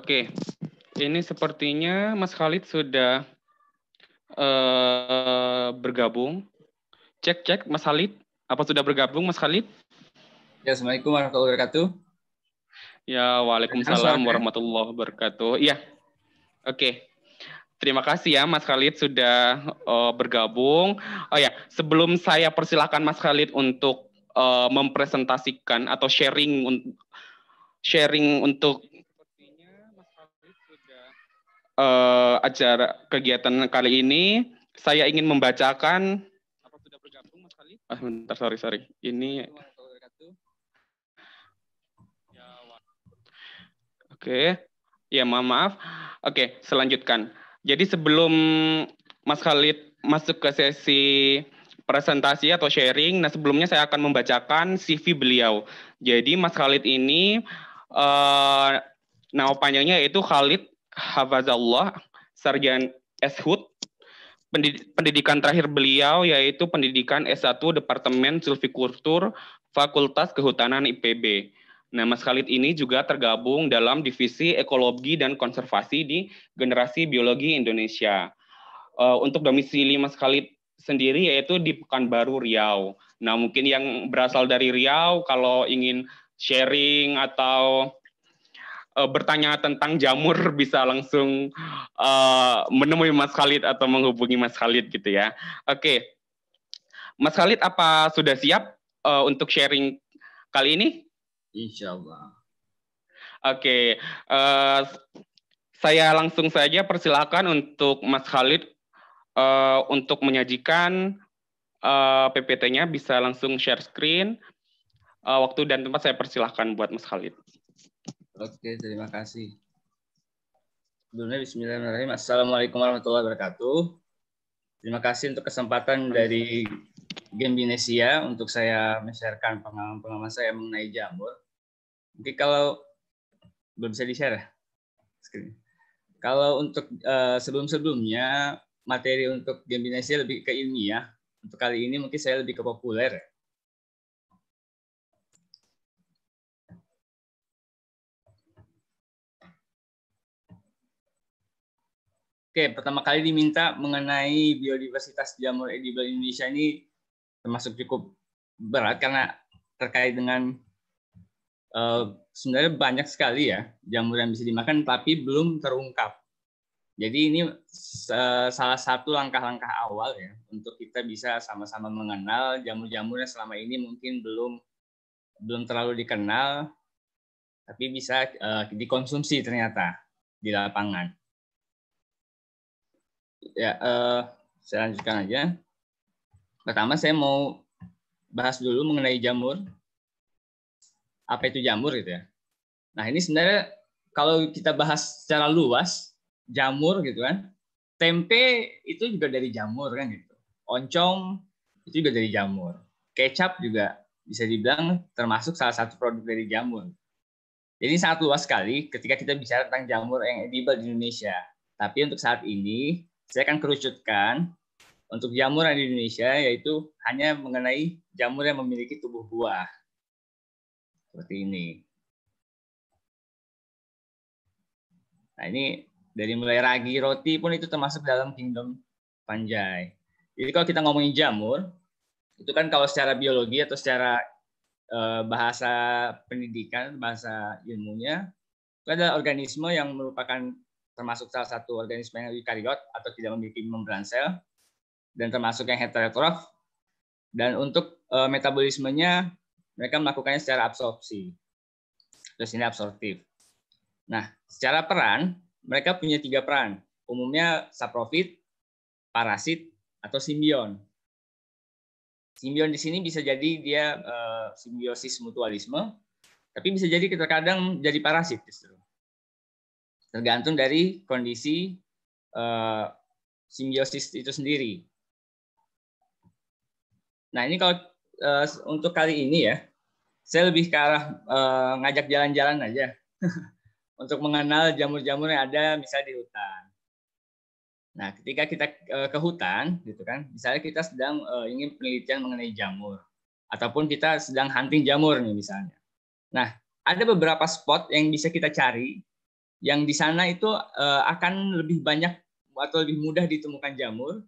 Oke, ini sepertinya Mas Khalid sudah uh, bergabung. Cek cek Mas Khalid, apa sudah bergabung Mas Khalid? Ya, Assalamualaikum warahmatullahi wabarakatuh. Ya, Waalaikumsalam ya. warahmatullahi wabarakatuh. Iya. Oke. Terima kasih ya Mas Khalid sudah uh, bergabung. Oh ya, sebelum saya persilahkan Mas Khalid untuk uh, mempresentasikan atau sharing un sharing untuk uh, acara kegiatan kali ini, saya ingin membacakan apa sudah bergabung Mas Khalid? Ah, bentar, sorry, sorry. Ini ya, Oke. Okay. Ya, maaf. Oke, okay, selanjutkan. Jadi sebelum Mas Khalid masuk ke sesi presentasi atau sharing, nah sebelumnya saya akan membacakan CV beliau. Jadi Mas Khalid ini uh, nama panjangnya yaitu Khalid Hafazallah Sarjan Eshud. Pendidikan terakhir beliau yaitu pendidikan S1 Departemen Silvikultur Fakultas Kehutanan IPB. Nah, Mas Khalid ini juga tergabung dalam divisi ekologi dan konservasi di Generasi Biologi Indonesia. Uh, untuk domisili Mas Khalid sendiri yaitu di Pekanbaru Riau. Nah, mungkin yang berasal dari Riau kalau ingin sharing atau uh, bertanya tentang jamur bisa langsung uh, menemui Mas Khalid atau menghubungi Mas Khalid gitu ya. Oke. Okay. Mas Khalid apa sudah siap uh, untuk sharing kali ini? Insya Allah. Oke, okay. uh, eh, saya langsung saja persilakan untuk Mas Khalid uh, untuk menyajikan uh, eh, PPT-nya bisa langsung share screen. Uh, waktu dan tempat saya persilahkan buat Mas Khalid. Oke, terima kasih. Sebelumnya Bismillahirrahmanirrahim. Assalamualaikum warahmatullahi wabarakatuh. Terima kasih untuk kesempatan dari Gembinesia untuk saya men pengalaman-pengalaman saya mengenai jamur. Mungkin kalau belum bisa di-share ya screen. Kalau untuk uh, sebelum-sebelumnya materi untuk game binasi lebih ke ilmiah. Ya. Untuk kali ini mungkin saya lebih ke populer. Oke, pertama kali diminta mengenai biodiversitas jamur edible Indonesia ini termasuk cukup berat karena terkait dengan Eh, sebenarnya banyak sekali ya jamur yang bisa dimakan tapi belum terungkap. Jadi ini salah satu langkah-langkah awal ya untuk kita bisa sama-sama mengenal jamur jamurnya selama ini mungkin belum belum terlalu dikenal tapi bisa uh, dikonsumsi ternyata di lapangan. Ya, uh, saya lanjutkan aja. Pertama saya mau bahas dulu mengenai jamur apa itu jamur gitu ya. Nah ini sebenarnya kalau kita bahas secara luas jamur gitu kan, tempe itu juga dari jamur kan gitu, oncom itu juga dari jamur, kecap juga bisa dibilang termasuk salah satu produk dari jamur. Jadi sangat luas sekali ketika kita bicara tentang jamur yang edible di Indonesia. Tapi untuk saat ini saya akan kerucutkan untuk jamur yang di Indonesia yaitu hanya mengenai jamur yang memiliki tubuh buah. Seperti ini. Nah ini dari mulai ragi, roti pun itu termasuk dalam kingdom Panjai. Jadi kalau kita ngomongin jamur, itu kan kalau secara biologi atau secara eh, bahasa pendidikan, bahasa ilmunya, itu adalah organisme yang merupakan termasuk salah satu organisme yang eukariot atau tidak memiliki membran sel dan termasuk yang heterotrof dan untuk eh, metabolismenya mereka melakukannya secara absorpsi. Terus ini absorptif. Nah, secara peran, mereka punya tiga peran. Umumnya saprofit, parasit, atau simbion. Simbion di sini bisa jadi dia e, simbiosis mutualisme, tapi bisa jadi terkadang jadi parasit justru. Tergantung dari kondisi e, simbiosis itu sendiri. Nah ini kalau e, untuk kali ini ya, saya lebih ke arah uh, ngajak jalan-jalan aja untuk mengenal jamur-jamur yang ada misalnya di hutan. Nah, ketika kita uh, ke hutan, gitu kan, misalnya kita sedang uh, ingin penelitian mengenai jamur, ataupun kita sedang hunting jamur nih misalnya. Nah, ada beberapa spot yang bisa kita cari, yang di sana itu uh, akan lebih banyak atau lebih mudah ditemukan jamur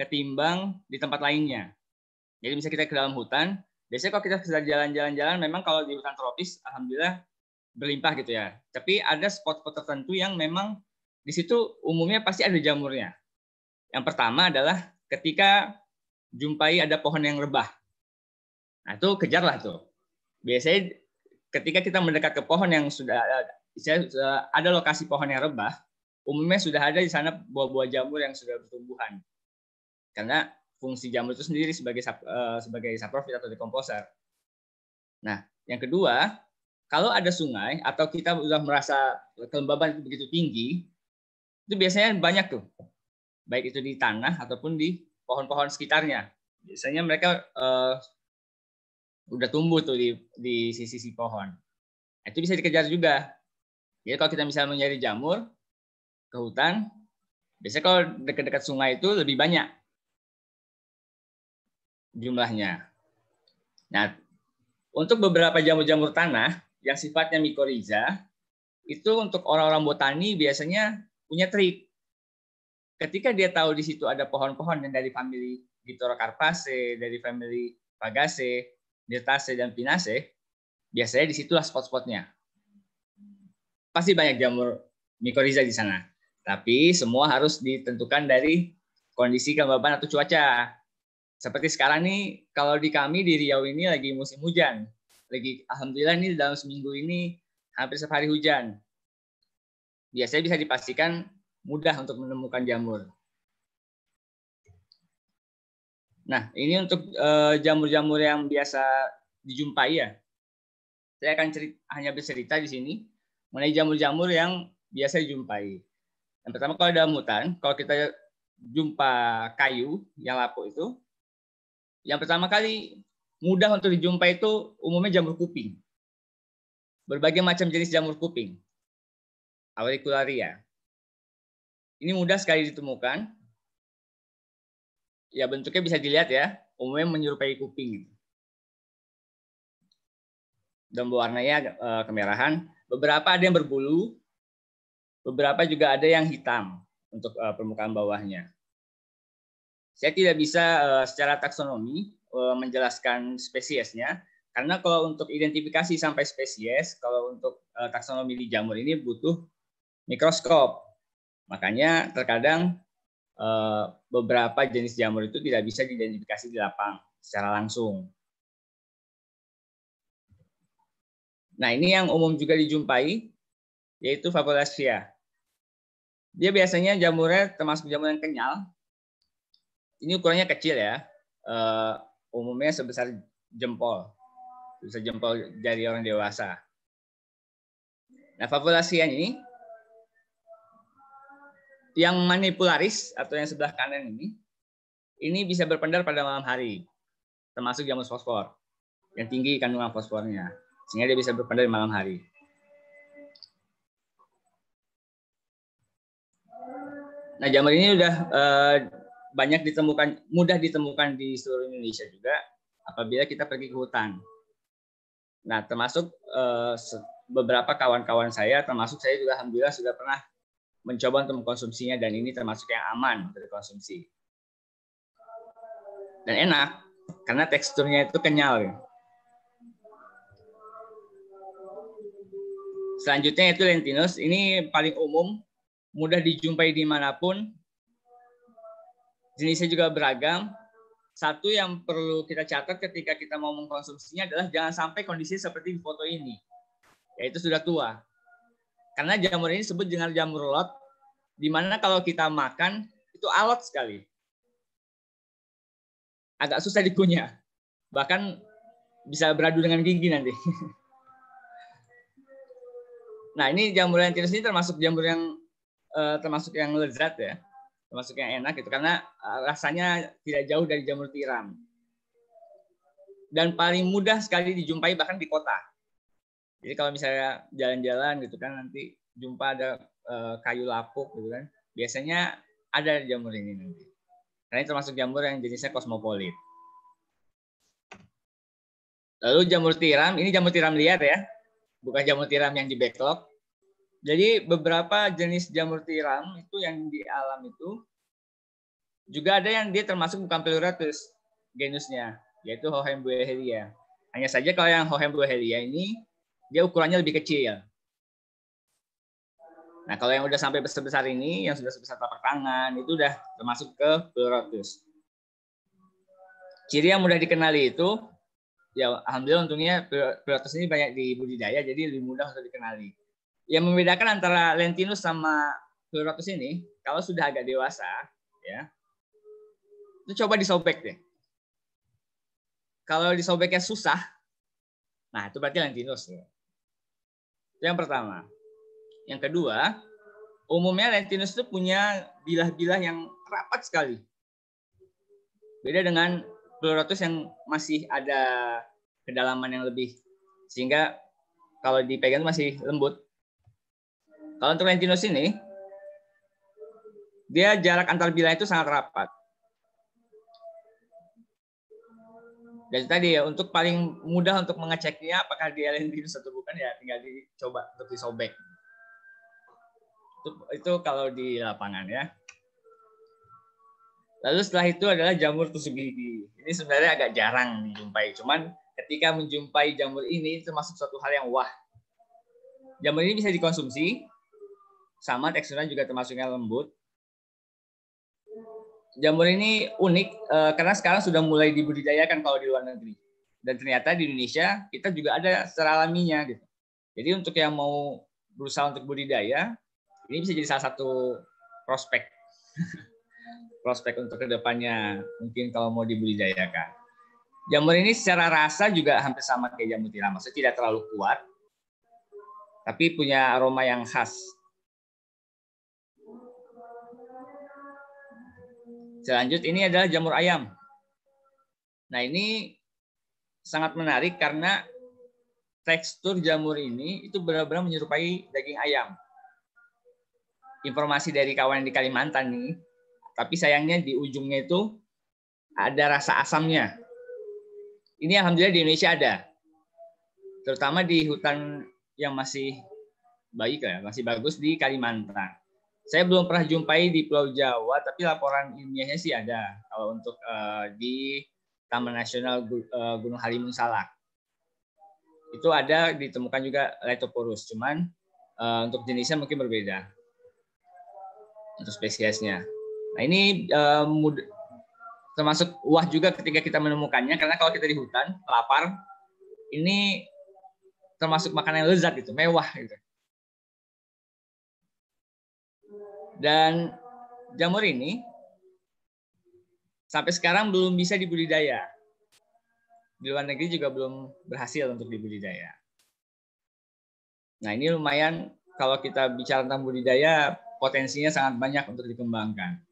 ketimbang di tempat lainnya. Jadi bisa kita ke dalam hutan, biasanya kalau kita sedang jalan-jalan-jalan memang kalau di hutan tropis alhamdulillah berlimpah gitu ya tapi ada spot-spot tertentu yang memang di situ umumnya pasti ada jamurnya yang pertama adalah ketika jumpai ada pohon yang rebah nah itu kejarlah tuh biasanya ketika kita mendekat ke pohon yang sudah eh, ada lokasi pohon yang rebah umumnya sudah ada di sana buah-buah jamur yang sudah bertumbuhan karena fungsi jamur itu sendiri sebagai sub, eh, sebagai saprofit atau dekomposer. Nah, yang kedua, kalau ada sungai atau kita sudah merasa kelembaban itu begitu tinggi, itu biasanya banyak tuh, baik itu di tanah ataupun di pohon-pohon sekitarnya. Biasanya mereka uh, udah tumbuh tuh di di sisi-sisi pohon. Nah, itu bisa dikejar juga. Jadi ya, kalau kita misalnya mencari jamur ke hutan, biasanya kalau dekat-dekat sungai itu lebih banyak jumlahnya. Nah, untuk beberapa jamur-jamur tanah yang sifatnya mikoriza, itu untuk orang-orang botani biasanya punya trik. Ketika dia tahu di situ ada pohon-pohon yang dari famili Gitorocarpaceae, dari famili Pagaceae, Dirtaceae dan Pinaceae, biasanya di situlah spot-spotnya. Pasti banyak jamur mikoriza di sana. Tapi semua harus ditentukan dari kondisi kelembaban atau cuaca. Seperti sekarang nih, kalau di kami di Riau ini lagi musim hujan. Lagi alhamdulillah nih dalam seminggu ini hampir setiap hari hujan. Biasanya bisa dipastikan mudah untuk menemukan jamur. Nah, ini untuk eh, jamur-jamur yang biasa dijumpai ya. Saya akan cerita, hanya bercerita di sini mengenai jamur-jamur yang biasa dijumpai. Yang pertama kalau ada mutan, kalau kita jumpa kayu yang lapuk itu, yang pertama kali mudah untuk dijumpai itu umumnya jamur kuping. Berbagai macam jenis jamur kuping. Auricularia. Ini mudah sekali ditemukan. Ya bentuknya bisa dilihat ya, umumnya menyerupai kuping. Gitu. Dan warnanya eh, kemerahan. Beberapa ada yang berbulu, beberapa juga ada yang hitam untuk eh, permukaan bawahnya. Saya tidak bisa uh, secara taksonomi uh, menjelaskan spesiesnya, karena kalau untuk identifikasi sampai spesies, kalau untuk uh, taksonomi di jamur ini butuh mikroskop. Makanya terkadang uh, beberapa jenis jamur itu tidak bisa diidentifikasi di lapang secara langsung. Nah, ini yang umum juga dijumpai, yaitu Fabolacea. Dia biasanya jamurnya termasuk jamur yang kenyal, ini ukurannya kecil ya, uh, umumnya sebesar jempol, sebesar jempol jari orang dewasa. Nah, fabulasian ini yang manipularis atau yang sebelah kanan ini, ini bisa berpendar pada malam hari, termasuk jamur fosfor yang tinggi kandungan fosfornya, sehingga dia bisa berpendar di malam hari. Nah, jamur ini sudah uh, banyak ditemukan mudah ditemukan di seluruh Indonesia juga apabila kita pergi ke hutan. Nah, termasuk eh, beberapa kawan-kawan saya, termasuk saya juga alhamdulillah sudah pernah mencoba untuk mengkonsumsinya dan ini termasuk yang aman untuk dikonsumsi. Dan enak karena teksturnya itu kenyal. Ya. Selanjutnya itu lentinus. Ini paling umum, mudah dijumpai dimanapun, Jenisnya juga beragam. Satu yang perlu kita catat ketika kita mau mengkonsumsinya adalah jangan sampai kondisi seperti di foto ini, yaitu sudah tua. Karena jamur ini disebut dengan jamur lot, di mana kalau kita makan itu alot sekali. Agak susah dikunyah. Bahkan bisa beradu dengan gigi nanti. Nah, ini jamur yang tirus ini termasuk jamur yang eh, termasuk yang lezat ya termasuknya enak gitu karena eh, rasanya tidak jauh dari jamur tiram dan paling mudah sekali dijumpai bahkan di kota jadi kalau misalnya jalan-jalan gitu kan nanti jumpa ada eh, kayu lapuk gitu kan biasanya ada jamur ini nanti karena ini termasuk jamur yang jenisnya kosmopolit lalu jamur tiram ini jamur tiram liar ya bukan jamur tiram yang di backlog jadi beberapa jenis jamur tiram itu yang di alam itu juga ada yang dia termasuk bukan pleuratus genusnya, yaitu Hohembuehelia. Hanya saja kalau yang Hohembuehelia ini dia ukurannya lebih kecil. Nah, kalau yang udah sampai besar besar ini, yang sudah sebesar telapak tangan, itu udah termasuk ke pleurotus. Ciri yang mudah dikenali itu, ya alhamdulillah untungnya pleurotus ini banyak di budidaya, jadi lebih mudah untuk dikenali yang membedakan antara Lentinus sama Pleurotus ini, kalau sudah agak dewasa, ya, itu coba disobek deh. Kalau disobeknya susah, nah itu berarti Lentinus. Ya. Itu yang pertama. Yang kedua, umumnya Lentinus itu punya bilah-bilah yang rapat sekali. Beda dengan Pleurotus yang masih ada kedalaman yang lebih. Sehingga kalau dipegang masih lembut. Kalau untuk lentinus ini, dia jarak antar bilah itu sangat rapat. Dan tadi ya, untuk paling mudah untuk mengeceknya apakah dia lentinus atau bukan ya tinggal dicoba untuk disobek. Itu, itu kalau di lapangan ya. Lalu setelah itu adalah jamur tusuk gigi. Ini sebenarnya agak jarang dijumpai. Cuman ketika menjumpai jamur ini termasuk suatu hal yang wah. Jamur ini bisa dikonsumsi sama teksturnya juga termasuknya lembut. Jamur ini unik eh, karena sekarang sudah mulai dibudidayakan kalau di luar negeri. Dan ternyata di Indonesia kita juga ada secara alaminya gitu. Jadi untuk yang mau berusaha untuk budidaya, ini bisa jadi salah satu prospek. prospek untuk kedepannya mungkin kalau mau dibudidayakan. Jamur ini secara rasa juga hampir sama kayak jamur tiram, maksudnya tidak terlalu kuat, tapi punya aroma yang khas Selanjut ini adalah jamur ayam. Nah ini sangat menarik karena tekstur jamur ini itu benar-benar menyerupai daging ayam. Informasi dari kawan di Kalimantan nih, tapi sayangnya di ujungnya itu ada rasa asamnya. Ini alhamdulillah di Indonesia ada, terutama di hutan yang masih baik masih bagus di Kalimantan. Saya belum pernah jumpai di Pulau Jawa, tapi laporan ilmiahnya sih ada kalau untuk uh, di Taman Nasional eh, Gunung Halimun Salak. Itu ada ditemukan juga Letoporus, cuman uh, untuk jenisnya mungkin berbeda untuk spesiesnya. Nah ini uh, termasuk wah juga ketika kita menemukannya karena kalau kita di hutan lapar ini termasuk makanan yang lezat gitu, mewah gitu. Dan jamur ini sampai sekarang belum bisa dibudidaya. Di luar negeri juga belum berhasil untuk dibudidaya. Nah ini lumayan kalau kita bicara tentang budidaya potensinya sangat banyak untuk dikembangkan.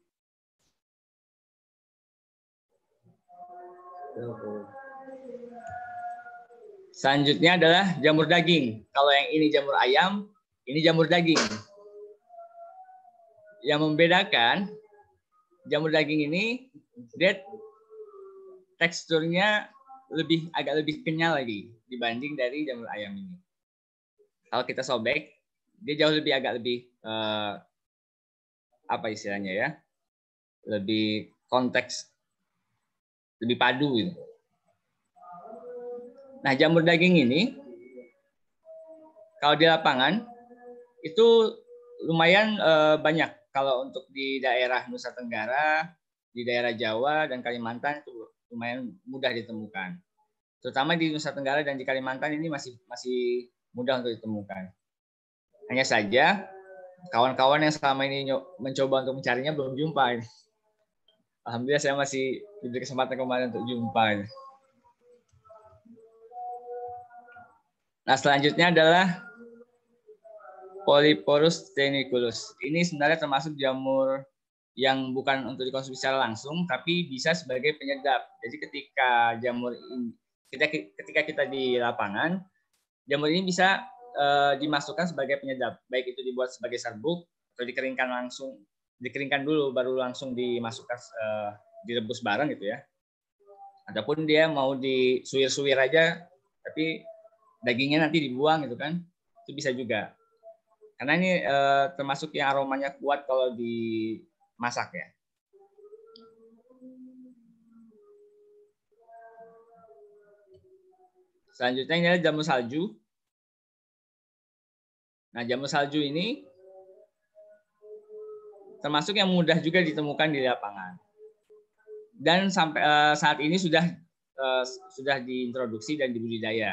Selanjutnya adalah jamur daging. Kalau yang ini jamur ayam, ini jamur daging yang membedakan jamur daging ini dia teksturnya lebih agak lebih kenyal lagi dibanding dari jamur ayam ini. Kalau kita sobek, dia jauh lebih agak lebih eh, apa istilahnya ya, lebih konteks, lebih padu gitu. Nah jamur daging ini kalau di lapangan itu lumayan eh, banyak kalau untuk di daerah Nusa Tenggara, di daerah Jawa dan Kalimantan itu lumayan mudah ditemukan. Terutama di Nusa Tenggara dan di Kalimantan ini masih masih mudah untuk ditemukan. Hanya saja kawan-kawan yang selama ini mencoba untuk mencarinya belum jumpa. Alhamdulillah saya masih diberi kesempatan kemarin untuk jumpa. Nah selanjutnya adalah Polyporus teniculus. Ini sebenarnya termasuk jamur yang bukan untuk dikonsumsi secara langsung, tapi bisa sebagai penyedap. Jadi ketika jamur ini, kita, ketika kita di lapangan, jamur ini bisa e, dimasukkan sebagai penyedap. Baik itu dibuat sebagai serbuk atau dikeringkan langsung, dikeringkan dulu baru langsung dimasukkan e, direbus bareng gitu ya. Ataupun dia mau disuir-suir aja, tapi dagingnya nanti dibuang gitu kan, itu bisa juga. Karena ini eh, termasuk yang aromanya kuat kalau dimasak ya. Selanjutnya ini adalah jamu salju. Nah, jamu salju ini termasuk yang mudah juga ditemukan di lapangan. Dan sampai eh, saat ini sudah eh, sudah diintroduksi dan dibudidaya.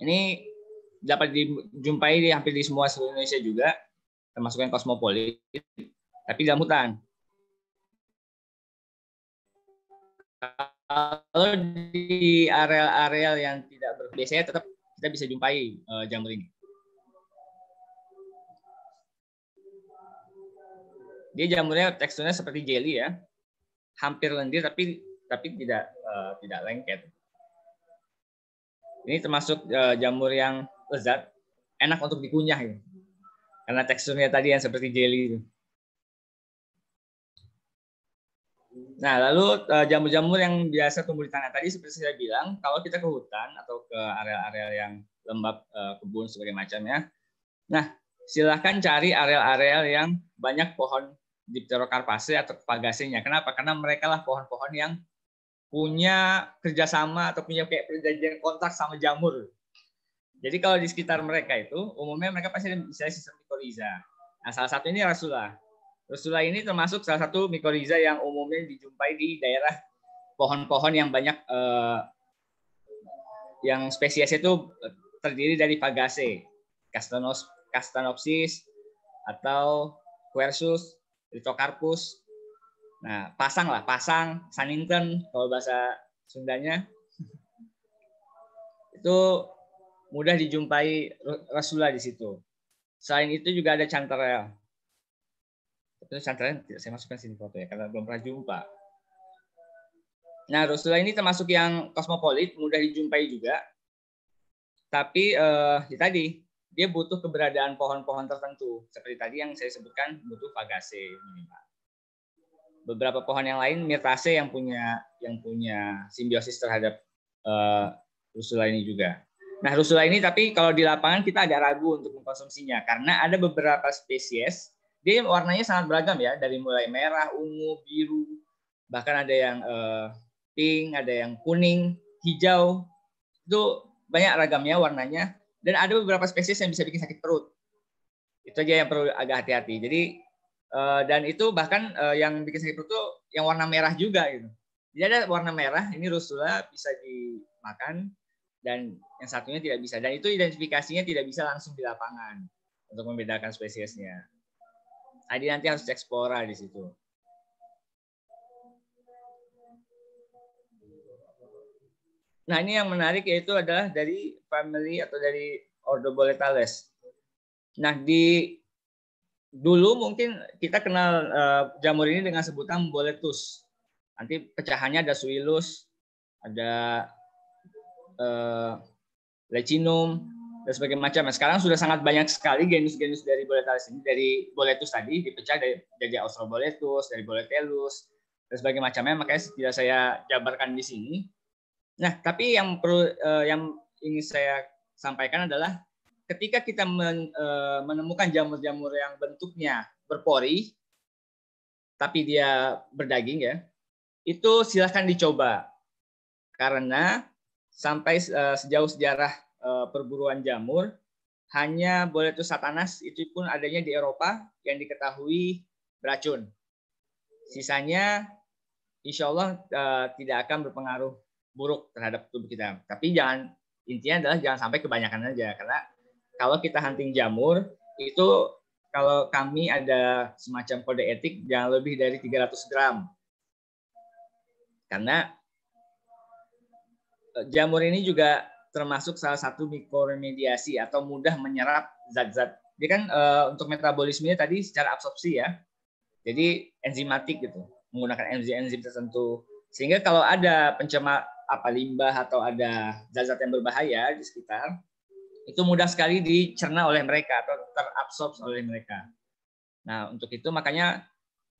Ini dapat dijumpai di hampir di semua seluruh Indonesia juga, termasuk yang kosmopolit, tapi dalam hutan. Kalau di areal-areal yang tidak biasanya tetap kita bisa jumpai uh, eh, jamur ini. Dia jamurnya teksturnya seperti jelly ya, hampir lendir tapi tapi tidak uh, tidak lengket. Ini termasuk uh, jamur yang lezat, enak untuk dikunyah ya. Karena teksturnya tadi yang seperti jelly itu. Nah, lalu eh, jamur-jamur yang biasa tumbuh di tanah tadi seperti saya bilang, kalau kita ke hutan atau ke areal-areal yang lembab eh, kebun sebagai macamnya. Nah, silahkan cari areal-areal yang banyak pohon dipterokarpase atau pagasinya. Kenapa? Karena mereka lah pohon-pohon yang punya kerjasama atau punya kayak perjanjian kontrak sama jamur. Jadi kalau di sekitar mereka itu umumnya mereka pasti misalnya sistem mikoriza. Nah, salah satu ini rasula. Rasula ini termasuk salah satu mikoriza yang umumnya dijumpai di daerah pohon-pohon yang banyak eh, yang spesiesnya itu terdiri dari pagase, Castanos, Castanopsis atau Quercus, Rhitocarpus. Nah, pasang lah, pasang, saninten kalau bahasa Sundanya. Itu mudah dijumpai Rasulullah di situ. Selain itu juga ada cantrel. Itu cantrel tidak saya masukkan sini foto ya karena belum pernah jumpa. Nah, Rasulullah ini termasuk yang kosmopolit, mudah dijumpai juga. Tapi eh, ya tadi dia butuh keberadaan pohon-pohon tertentu. Seperti tadi yang saya sebutkan butuh pagase minimal. Beberapa pohon yang lain mirtase yang punya yang punya simbiosis terhadap eh, ini juga. Nah, rusula ini tapi kalau di lapangan kita agak ragu untuk mengkonsumsinya karena ada beberapa spesies dia warnanya sangat beragam ya, dari mulai merah, ungu, biru, bahkan ada yang eh, pink, ada yang kuning, hijau. Itu banyak ragamnya warnanya dan ada beberapa spesies yang bisa bikin sakit perut. Itu aja yang perlu agak hati-hati. Jadi eh, dan itu bahkan eh, yang bikin sakit perut itu yang warna merah juga gitu. Jadi ada warna merah, ini rusula bisa dimakan, dan yang satunya tidak bisa dan itu identifikasinya tidak bisa langsung di lapangan untuk membedakan spesiesnya. Jadi nanti harus spora di situ. Nah ini yang menarik yaitu adalah dari family atau dari Ordo Boletales. Nah di dulu mungkin kita kenal eh, jamur ini dengan sebutan boletus. Nanti pecahannya ada suilus, ada uh, eh, lecinum dan sebagainya macam. Nah, sekarang sudah sangat banyak sekali genus-genus dari boletus ini dari boletus tadi dipecah dari jadi Australoboletus, dari Boletellus dan sebagainya macamnya. Makanya tidak saya jabarkan di sini. Nah, tapi yang perlu uh, yang ingin saya sampaikan adalah ketika kita men, uh, menemukan jamur-jamur yang bentuknya berpori tapi dia berdaging ya, itu silahkan dicoba karena sampai eh, sejauh sejarah eh, perburuan jamur hanya boleh boletus satanas itu pun adanya di Eropa yang diketahui beracun. Sisanya insya Allah eh, tidak akan berpengaruh buruk terhadap tubuh kita. Tapi jangan intinya adalah jangan sampai kebanyakan aja karena kalau kita hunting jamur itu kalau kami ada semacam kode etik jangan lebih dari 300 gram. Karena Eh, jamur ini juga termasuk salah satu mikroremediasi atau mudah menyerap zat-zat. Dia kan uh, untuk metabolismenya tadi secara absorpsi ya. Jadi enzimatik gitu, menggunakan enzim-enzim tertentu. Sehingga kalau ada pencemar apa limbah atau ada zat-zat yang berbahaya di sekitar, itu mudah sekali dicerna oleh mereka atau terabsorb oleh mereka. Nah, untuk itu makanya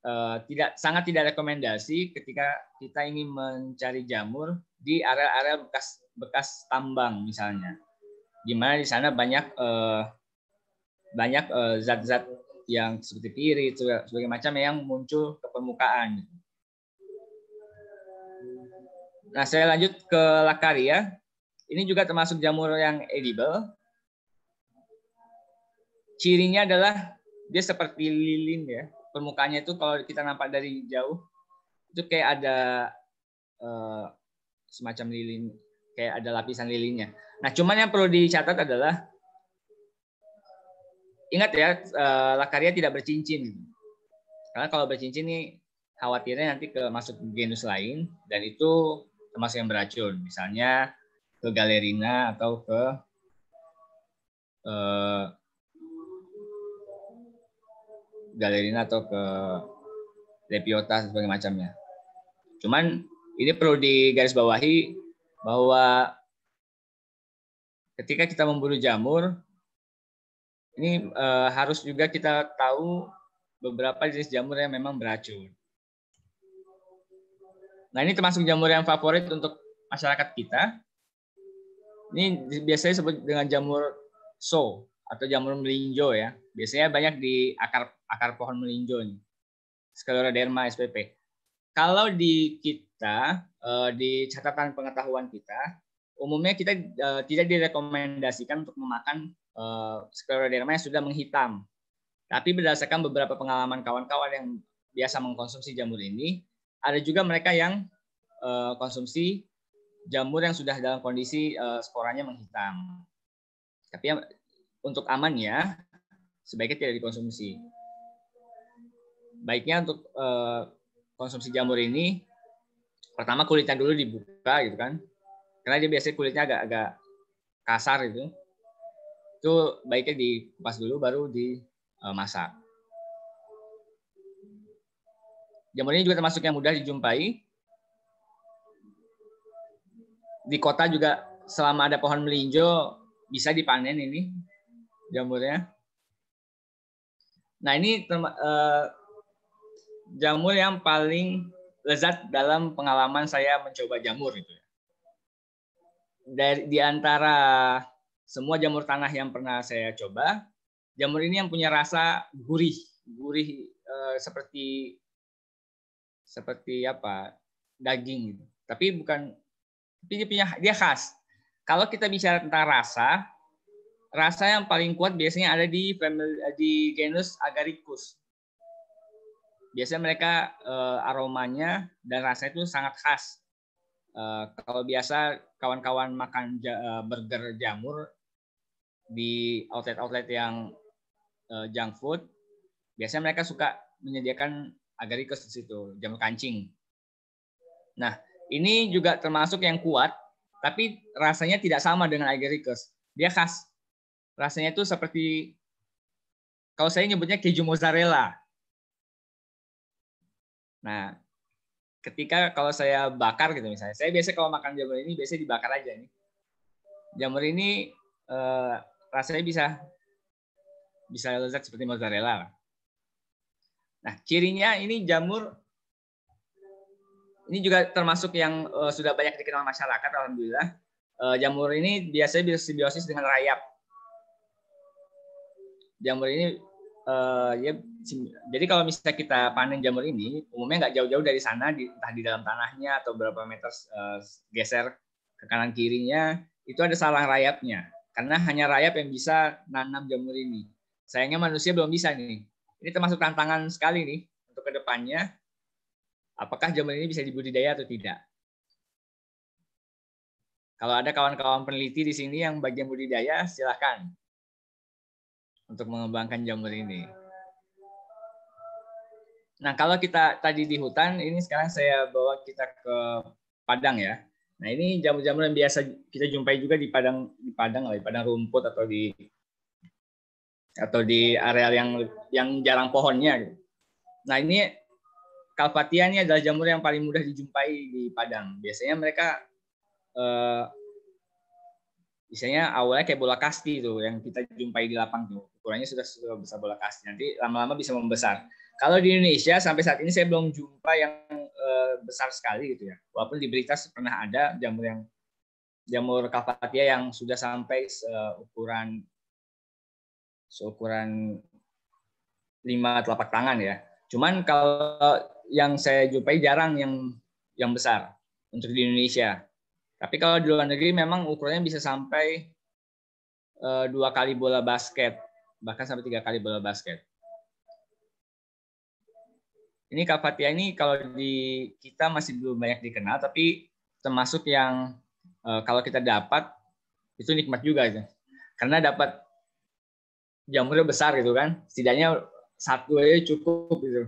eh, tidak sangat tidak rekomendasi ketika kita ingin mencari jamur di area-area bekas bekas tambang misalnya. Di mana di sana banyak eh, banyak eh, zat-zat eh, yang seperti pirit sebagai macam yang muncul ke permukaan. Nah, saya lanjut ke ya. Ini juga termasuk jamur yang edible. Cirinya adalah dia seperti lilin ya. Permukaannya itu kalau kita nampak dari jauh itu kayak ada eh, semacam lilin kayak ada lapisan lilinnya. Nah, cuman yang perlu dicatat adalah ingat ya eh, lakaria tidak bercincin. Karena kalau bercincin nih khawatirnya nanti ke masuk genus lain dan itu termasuk yang beracun. Misalnya ke galerina atau ke eh, galerina atau ke lepiota sebagai macamnya. Cuman ini perlu digarisbawahi bahwa ketika kita memburu jamur, ini e, harus juga kita tahu beberapa jenis jamur yang memang beracun. Nah ini termasuk jamur yang favorit untuk masyarakat kita. Ini biasanya disebut dengan jamur so atau jamur melinjo ya. Biasanya banyak di akar akar pohon melinjo nih. Scleroderma SPP. Kalau di kita eh, di catatan pengetahuan kita umumnya kita eh, tidak direkomendasikan untuk memakan eh, skleroderma yang sudah menghitam. Tapi berdasarkan beberapa pengalaman kawan-kawan yang biasa mengkonsumsi jamur ini, ada juga mereka yang konsumsi jamur yang sudah dalam kondisi sporanya menghitam. Tapi ya, untuk aman ya, sebaiknya tidak dikonsumsi. Baiknya untuk konsumsi jamur ini pertama kulitnya dulu dibuka gitu kan karena dia biasanya kulitnya agak-agak kasar gitu itu baiknya dikupas dulu baru dimasak eh, jamur ini juga termasuk yang mudah dijumpai di kota juga selama ada pohon melinjo bisa dipanen ini jamurnya nah ini eh, jamur yang paling lezat dalam pengalaman saya mencoba jamur itu ya. Dari di antara semua jamur tanah yang pernah saya coba, jamur ini yang punya rasa gurih, gurih eh, seperti seperti apa? daging gitu. Tapi bukan tapi dia punya dia khas. Kalau kita bicara tentang rasa, rasa yang paling kuat biasanya ada di family, di genus Agaricus biasanya mereka uh, aromanya dan rasanya itu sangat khas. Uh, kalau biasa kawan-kawan makan ja, uh, burger jamur di outlet-outlet yang uh, junk food, biasanya mereka suka menyediakan agaricus di situ, jamur kancing. Nah, ini juga termasuk yang kuat, tapi rasanya tidak sama dengan agaricus. Dia khas. Rasanya itu seperti, kalau saya nyebutnya keju mozzarella Nah, ketika kalau saya bakar gitu misalnya, saya biasa kalau makan jamur ini biasa dibakar aja nih. Jamur ini eh, rasanya bisa bisa lezat seperti mozzarella. Nah, cirinya ini jamur ini juga termasuk yang eh, sudah banyak dikenal masyarakat alhamdulillah. Eh, jamur ini biasanya simbiosis dengan rayap. Jamur ini uh, ya jadi kalau misalnya kita panen jamur ini umumnya nggak jauh-jauh dari sana di, entah di dalam tanahnya atau berapa meter uh, geser ke kanan kirinya itu ada salah rayapnya karena hanya rayap yang bisa nanam jamur ini sayangnya manusia belum bisa nih ini termasuk tantangan sekali nih untuk kedepannya apakah jamur ini bisa dibudidaya atau tidak kalau ada kawan-kawan peneliti di sini yang bagian budidaya silahkan untuk mengembangkan jamur ini. Nah, kalau kita tadi di hutan, ini sekarang saya bawa kita ke padang ya. Nah, ini jamur-jamur yang biasa kita jumpai juga di padang di padang di padang rumput atau di atau di areal yang yang jarang pohonnya. Nah, ini kalpatia ini adalah jamur yang paling mudah dijumpai di padang. Biasanya mereka eh, biasanya awalnya kayak bola kasti tuh yang kita jumpai di lapang tuh ukurannya sudah sebesar bola kasti. Nanti lama-lama bisa membesar. Kalau di Indonesia sampai saat ini saya belum jumpa yang uh, besar sekali gitu ya. Walaupun di berita pernah ada jamur yang jamur kapatia yang sudah sampai eh, ukuran seukuran lima telapak tangan ya. Cuman kalau yang saya jumpai jarang yang yang besar untuk di Indonesia. Tapi kalau di luar negeri memang ukurannya bisa sampai eh, dua kali bola basket bahkan sampai tiga kali bola basket. Ini Fatia ini kalau di kita masih belum banyak dikenal, tapi termasuk yang eh, kalau kita dapat itu nikmat juga ya. Karena dapat jamurnya besar gitu kan, setidaknya satu aja cukup gitu.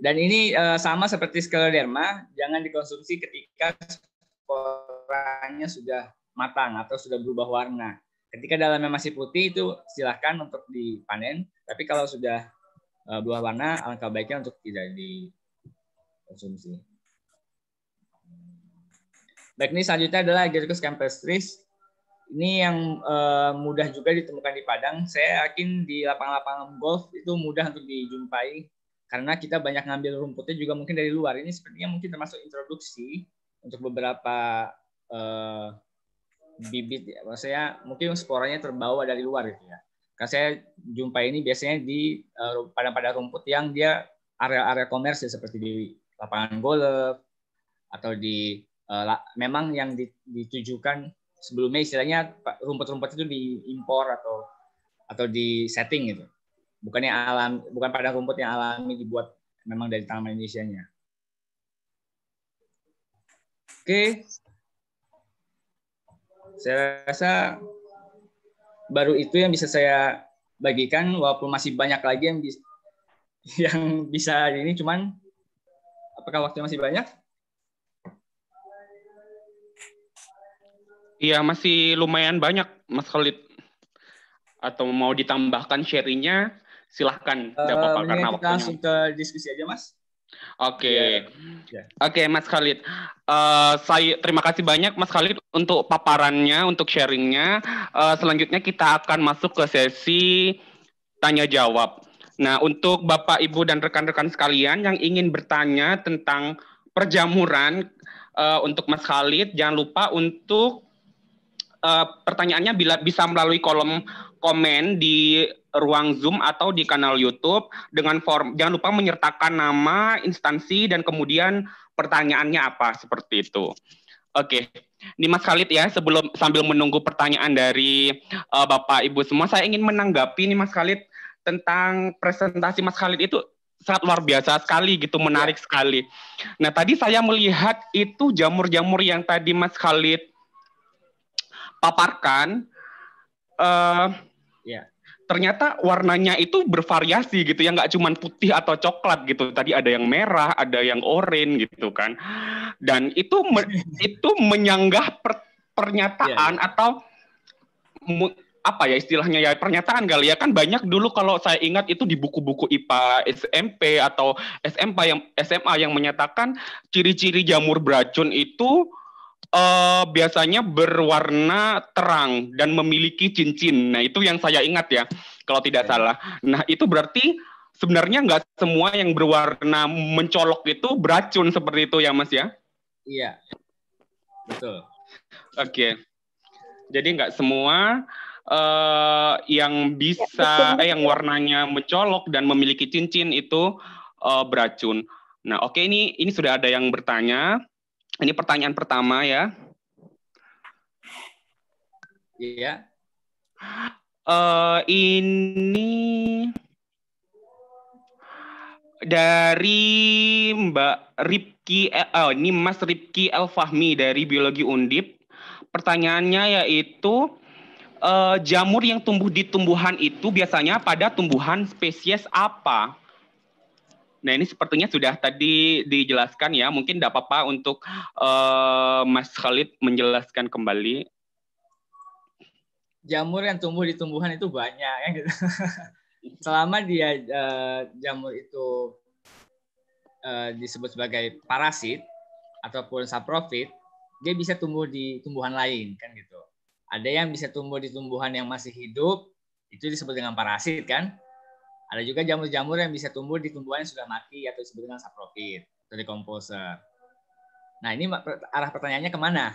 Dan ini eh, sama seperti skleroderma, jangan dikonsumsi ketika sporanya sudah matang atau sudah berubah warna. Ketika dalamnya masih putih itu silahkan untuk dipanen, tapi kalau sudah eh, buah warna alangkah baiknya untuk tidak dikonsumsi. Baik, ini selanjutnya adalah Agaricus campestris. Ini yang uh, mudah juga ditemukan di Padang. Saya yakin di lapangan-lapangan golf itu mudah untuk dijumpai karena kita banyak ngambil rumputnya juga mungkin dari luar. Ini sepertinya mungkin termasuk introduksi untuk beberapa uh, bibit ya. Maksudnya mungkin sporanya terbawa dari luar gitu ya. Karena saya jumpa ini biasanya di uh, eh, pada pada rumput yang dia area-area komersil ya, seperti di lapangan golf atau di uh, la, memang yang di, ditujukan sebelumnya istilahnya rumput-rumput itu diimpor atau atau di setting gitu. bukan yang alam bukan pada rumput yang alami dibuat memang dari tanaman Indonesia-nya. Oke, saya rasa baru itu yang bisa saya bagikan walaupun masih banyak lagi yang bisa yang bisa ini cuman apakah waktu masih banyak? Iya masih lumayan banyak Mas Khalid atau mau ditambahkan sharingnya silahkan tidak apa-apa eh, karena waktunya. langsung ke diskusi aja Mas. Oke, okay. Iya. Iya. yeah. oke okay, Mas Khalid. Uh, saya terima kasih banyak Mas Khalid untuk paparannya, untuk sharingnya. Uh, selanjutnya kita akan masuk ke sesi tanya jawab. Nah, untuk Bapak, Ibu, dan rekan-rekan sekalian yang ingin bertanya tentang perjamuran uh, untuk Mas Khalid, jangan lupa untuk uh, pertanyaannya bila bisa melalui kolom komen di ruang Zoom atau di kanal YouTube dengan form jangan lupa menyertakan nama, instansi dan kemudian pertanyaannya apa seperti itu. Oke. Okay. Mas Khalid ya, sebelum sambil menunggu pertanyaan dari uh, Bapak Ibu semua, saya ingin menanggapi nih Mas Khalid tentang presentasi Mas Khalid itu sangat luar biasa sekali gitu, menarik ya. sekali. Nah, tadi saya melihat itu jamur-jamur yang tadi Mas Khalid paparkan uh, Ya. Ternyata warnanya itu bervariasi gitu ya, nggak cuma putih atau coklat gitu. Tadi ada yang merah, ada yang oranye gitu kan. Dan itu me itu menyanggah per pernyataan ya, ya. atau apa ya istilahnya ya pernyataan kali ya kan banyak dulu kalau saya ingat itu di buku-buku IPA SMP atau SMA yang SMA yang menyatakan ciri-ciri jamur beracun itu uh, biasanya berwarna terang dan memiliki cincin. Nah, itu yang saya ingat ya, kalau tidak salah. Nah, itu berarti sebenarnya nggak semua yang berwarna mencolok itu beracun seperti itu ya, Mas ya? Iya, betul. Oke, okay. jadi nggak semua uh, yang bisa eh, yang warnanya mencolok dan memiliki cincin itu uh, beracun. Nah, oke okay, ini ini sudah ada yang bertanya. Ini pertanyaan pertama ya. Iya. Uh, ini dari Mbak Ripki, eh, oh, ini Mas Ripki El Fahmi dari Biologi Undip. Pertanyaannya yaitu uh, jamur yang tumbuh di tumbuhan itu biasanya pada tumbuhan spesies apa? Nah ini sepertinya sudah tadi dijelaskan ya. Mungkin tidak apa-apa untuk uh, Mas Khalid menjelaskan kembali. Jamur yang tumbuh di tumbuhan itu banyak ya. Gitu. Selama dia uh, jamur itu uh, disebut sebagai parasit ataupun saprofit, dia bisa tumbuh di tumbuhan lain kan gitu. Ada yang bisa tumbuh di tumbuhan yang masih hidup, itu disebut dengan parasit kan. Ada juga jamur-jamur yang bisa tumbuh di tumbuhan yang sudah mati atau disebut dengan saprofit atau dekomposer. Nah ini arah pertanyaannya kemana?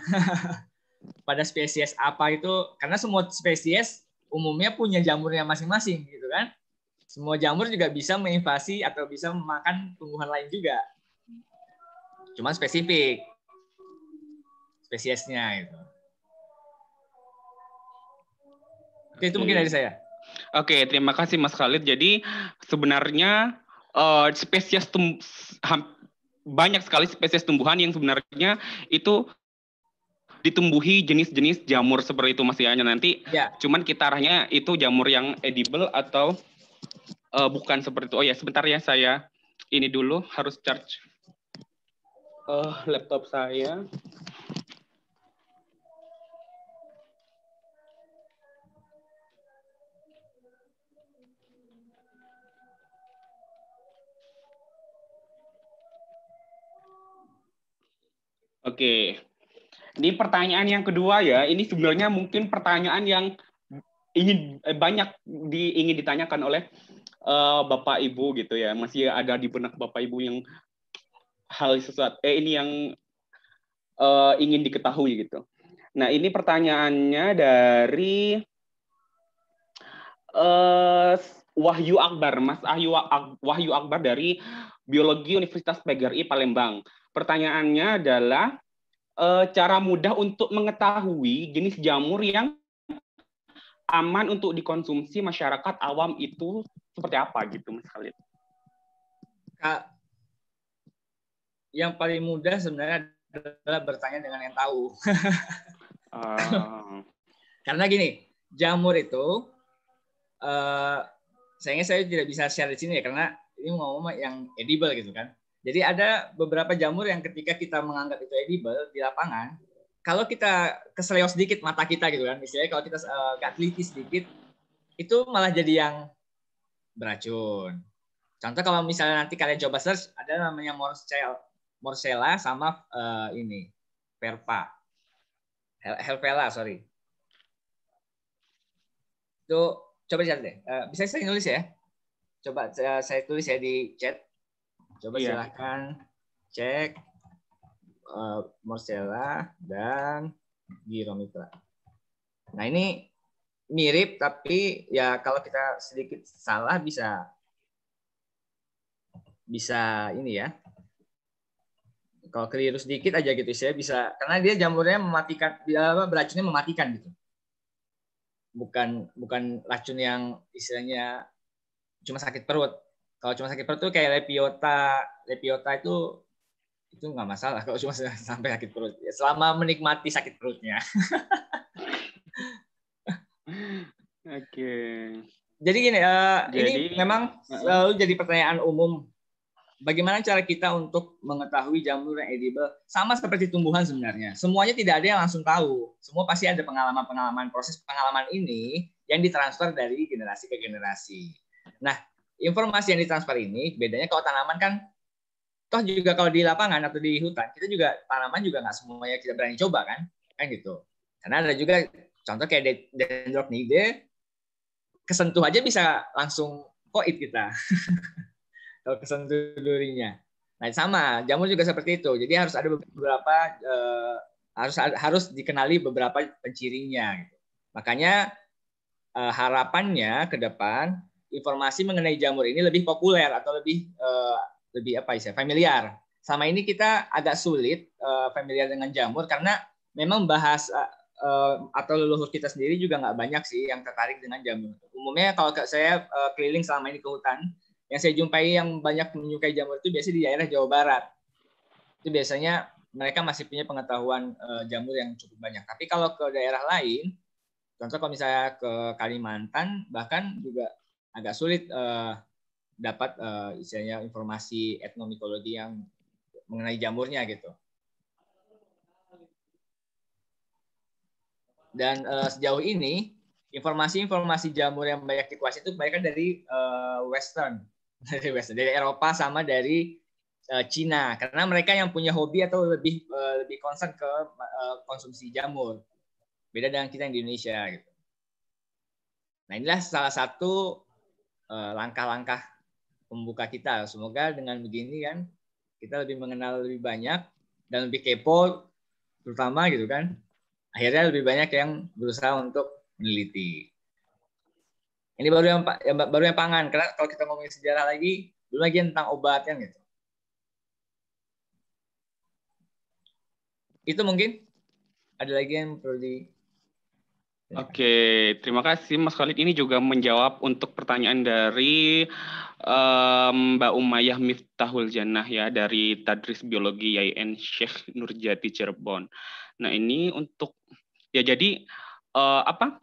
Pada spesies apa itu? Karena semua spesies umumnya punya jamurnya masing-masing gitu kan. Semua jamur juga bisa menginvasi atau bisa memakan tumbuhan lain juga. Cuman spesifik spesiesnya itu. Oke, itu mungkin dari saya. Oke, terima kasih Mas Khalid. Jadi sebenarnya uh, spesies tum banyak sekali spesies tumbuhan yang sebenarnya itu ditumbuhi jenis-jenis jamur seperti itu Mas Yanya nanti. Ya. Cuman kita arahnya itu jamur yang edible atau uh, bukan seperti itu. Oh ya, sebentar ya saya ini dulu harus charge uh, laptop saya. Oke. Ini pertanyaan yang kedua ya. Ini sebenarnya mungkin pertanyaan yang ingin eh, banyak di, ingin ditanyakan oleh uh, Bapak Ibu gitu ya. Masih ada di benak Bapak Ibu yang hal sesuatu eh ini yang uh, ingin diketahui gitu. Nah, ini pertanyaannya dari uh, Wahyu Akbar, Mas Ahyu Wahyu Akbar dari Biologi Universitas PGRI Palembang. Pertanyaannya adalah uh, cara mudah untuk mengetahui jenis jamur yang aman untuk dikonsumsi masyarakat awam itu seperti apa gitu Mas Khalid? Kak, yang paling mudah sebenarnya adalah bertanya dengan yang tahu. uh. Karena gini, jamur itu uh, sayangnya saya tidak bisa share di sini ya karena ini mau yang edible gitu kan. Jadi ada beberapa jamur yang ketika kita menganggap itu edible di lapangan, kalau kita kesleo sedikit mata kita gitu kan, misalnya kalau kita uh, teliti sedikit, itu malah jadi yang beracun. Contoh kalau misalnya nanti kalian coba search, ada namanya morcel, morcella sama uh, ini, perpa, Hel helvela, sorry. Itu coba cari deh. Uh, bisa saya nulis ya? Coba uh, saya tulis ya di chat. Coba iya. silahkan cek uh, Marcella dan Giro Mitra. Nah ini mirip tapi ya kalau kita sedikit salah bisa bisa ini ya kalau keliru sedikit aja gitu sih bisa karena dia jamurnya mematikan apa beracunnya mematikan gitu bukan bukan racun yang istilahnya cuma sakit perut kalau cuma sakit perut tuh kayak lepiota lepiota itu itu nggak masalah kalau cuma sampai sakit perut ya, selama menikmati sakit perutnya oke okay. jadi gini uh, jadi, ini memang selalu jadi pertanyaan umum bagaimana cara kita untuk mengetahui jamur yang edible sama seperti tumbuhan sebenarnya semuanya tidak ada yang langsung tahu semua pasti ada pengalaman pengalaman proses pengalaman ini yang ditransfer dari generasi ke generasi nah informasi yang ditransfer ini bedanya kalau tanaman kan toh juga kalau di lapangan atau di hutan kita juga tanaman juga nggak semuanya kita berani coba kan kan gitu karena ada juga contoh kayak dendrocnide kesentuh aja bisa langsung koit kita kalau kesentuh durinya nah sama jamur juga seperti itu jadi harus ada beberapa eh, harus harus dikenali beberapa pencirinya gitu. makanya eh, harapannya ke depan informasi mengenai jamur ini lebih populer atau lebih uh, lebih apa ya familiar. Sama ini kita agak sulit uh, familiar dengan jamur karena memang bahas uh, uh, atau leluhur kita sendiri juga nggak banyak sih yang tertarik dengan jamur. Umumnya kalau saya uh, keliling selama ini ke hutan, yang saya jumpai yang banyak menyukai jamur itu biasanya di daerah Jawa Barat. Itu biasanya mereka masih punya pengetahuan uh, jamur yang cukup banyak. Tapi kalau ke daerah lain, contoh kalau misalnya ke Kalimantan, bahkan juga agak sulit uh, dapat uh, istilahnya informasi etnomikologi yang mengenai jamurnya gitu. Dan uh, sejauh ini informasi-informasi jamur yang banyak dikuasai itu kebanyakan dari uh, Western, dari Western, dari Eropa sama dari uh, Cina. Karena mereka yang punya hobi atau lebih uh, lebih concern ke uh, konsumsi jamur. Beda dengan kita yang di Indonesia gitu. Nah inilah salah satu Eh, langkah-langkah pembuka kita. Semoga dengan begini kan kita lebih mengenal lebih banyak dan lebih kepo terutama gitu kan. Akhirnya lebih banyak yang berusaha untuk meneliti. Ini baru yang, yang baru yang pangan. Karena kalau kita ngomongin sejarah lagi, belum lagi tentang obat kan gitu. Itu mungkin ada lagi yang perlu di Ya. Oke, terima kasih Mas Khalid. Ini juga menjawab untuk pertanyaan dari um, Mbak Umayyah Miftahul Jannah ya dari Tadris Biologi YN Syekh Nurjati Cirebon. Nah ini untuk ya jadi uh, apa?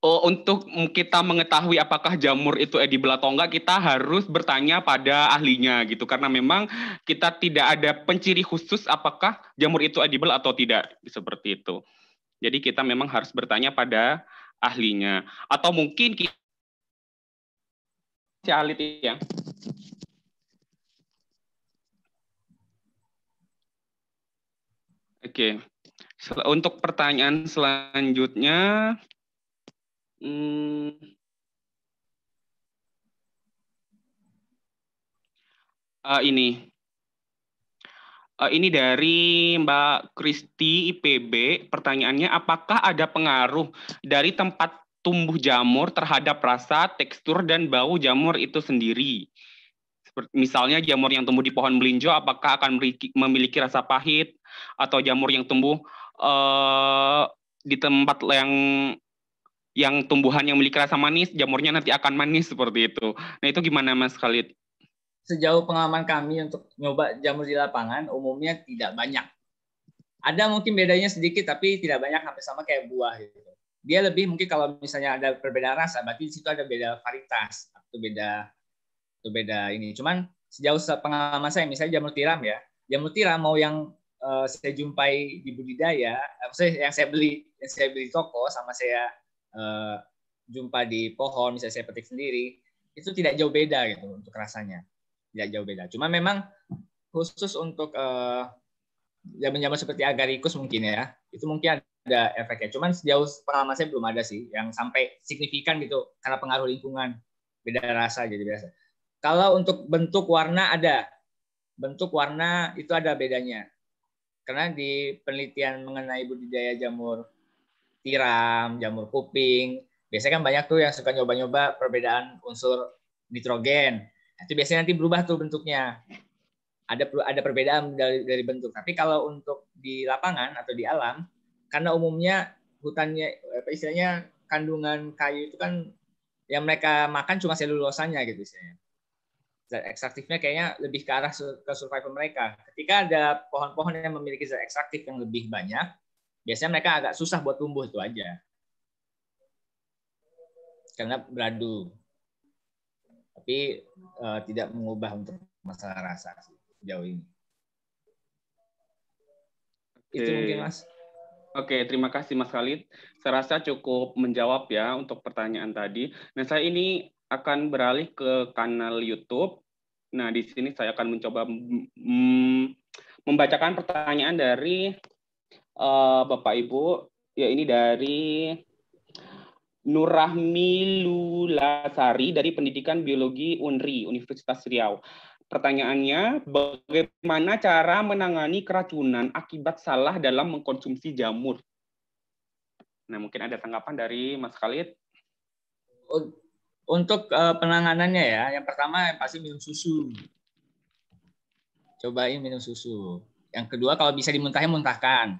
Oh, untuk kita mengetahui apakah jamur itu edible atau enggak, kita harus bertanya pada ahlinya gitu. Karena memang kita tidak ada penciri khusus apakah jamur itu edible atau tidak, seperti itu. Jadi kita memang harus bertanya pada ahlinya atau mungkin kita si ahli ya. Oke. Untuk pertanyaan selanjutnya hmm, uh, ini Uh, ini dari Mbak Kristi IPB. Pertanyaannya, apakah ada pengaruh dari tempat tumbuh jamur terhadap rasa, tekstur, dan bau jamur itu sendiri? Seperti, misalnya jamur yang tumbuh di pohon melinjo, apakah akan memiliki rasa pahit? Atau jamur yang tumbuh uh, di tempat yang yang tumbuhan yang memiliki rasa manis, jamurnya nanti akan manis seperti itu. Nah itu gimana Mas Khalid? sejauh pengalaman kami untuk nyoba jamur di lapangan umumnya tidak banyak. Ada mungkin bedanya sedikit tapi tidak banyak hampir sama kayak buah gitu. Dia lebih mungkin kalau misalnya ada perbedaan rasa berarti di situ ada beda varietas atau beda atau beda ini. Cuman sejauh pengalaman saya misalnya jamur tiram ya. Jamur tiram mau yang uh, saya jumpai di budidaya, eh, maksudnya yang saya beli yang saya beli toko sama saya uh, jumpa di pohon misalnya saya petik sendiri itu tidak jauh beda gitu untuk rasanya tidak jauh beda. Cuma memang khusus untuk eh, zaman-zaman uh, seperti agarikus mungkin ya, itu mungkin ada efeknya. Cuman sejauh pengalaman saya belum ada sih yang sampai signifikan gitu karena pengaruh lingkungan beda rasa jadi biasa. Kalau untuk bentuk warna ada bentuk warna itu ada bedanya. Karena di penelitian mengenai budidaya jamur tiram, jamur kuping, biasanya kan banyak tuh yang suka nyoba-nyoba perbedaan unsur nitrogen itu biasanya nanti berubah tuh bentuknya. Ada ada perbedaan dari, dari bentuk. Tapi kalau untuk di lapangan atau di alam, karena umumnya hutannya apa istilahnya kandungan kayu itu kan yang mereka makan cuma selulosanya gitu istilahnya. Zat ekstraktifnya kayaknya lebih ke arah ke survival mereka. Ketika ada pohon-pohon yang memiliki zat ekstraktif yang lebih banyak, biasanya mereka agak susah buat tumbuh itu aja. Karena beradu tapi uh, tidak mengubah untuk masalah rasa sih, jauh ini. Oke. Itu mungkin Mas. Oke, terima kasih Mas Khalid. Saya rasa cukup menjawab ya untuk pertanyaan tadi. Nah, saya ini akan beralih ke kanal YouTube. Nah, di sini saya akan mencoba membacakan pertanyaan dari uh, Bapak Ibu. Ya, ini dari Nurahmi Lulasari dari Pendidikan Biologi UNRI, Universitas Riau. Pertanyaannya, bagaimana cara menangani keracunan akibat salah dalam mengkonsumsi jamur? Nah, mungkin ada tanggapan dari Mas Khalid. Untuk eh, penanganannya ya, yang pertama yang pasti minum susu. Cobain minum susu. Yang kedua, kalau bisa dimuntahkan, muntahkan.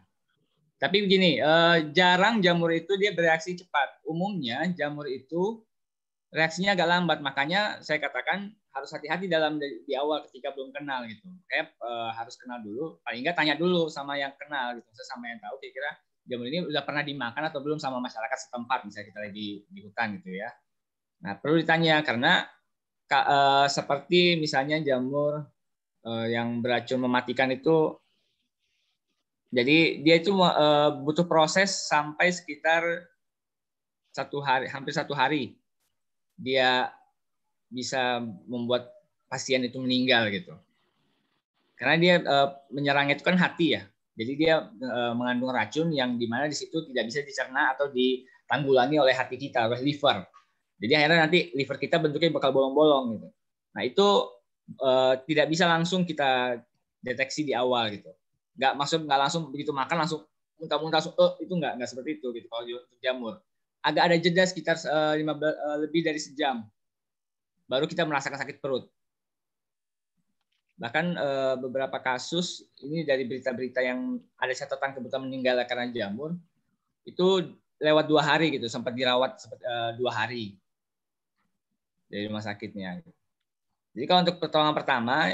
Tapi begini, eh, jarang jamur itu dia bereaksi cepat. Umumnya jamur itu reaksinya agak lambat. Makanya saya katakan harus hati-hati dalam di, di awal ketika belum kenal gitu. Kayak eh, harus kenal dulu. Paling nggak tanya dulu sama yang kenal gitu. Saya sama yang tahu kira-kira jamur ini udah pernah dimakan atau belum sama masyarakat setempat misalnya kita lagi di hutan gitu ya. Nah perlu ditanya karena eh, seperti misalnya jamur eh, yang beracun mematikan itu jadi dia itu uh, eh, butuh proses sampai sekitar satu hari, hampir satu hari dia bisa membuat pasien itu meninggal gitu. Karena dia uh, eh, menyerangnya itu kan hati ya. Jadi dia uh, mengandung racun yang dimana di situ tidak bisa dicerna atau ditanggulangi oleh hati kita, oleh liver. Jadi akhirnya nanti liver kita bentuknya bakal bolong-bolong gitu. Nah itu uh, tidak bisa langsung kita deteksi di awal gitu nggak maksud nggak langsung begitu makan langsung muntah-muntah langsung eh itu nggak nggak seperti itu gitu kalau untuk jamur agak ada jeda sekitar uh, uh, lebih dari sejam baru kita merasakan sakit perut bahkan uh, beberapa kasus ini dari berita-berita yang ada catatan kebetulan meninggal karena jamur itu lewat dua hari gitu sempat dirawat sempat, uh, dua hari dari rumah sakitnya jadi kalau untuk pertolongan pertama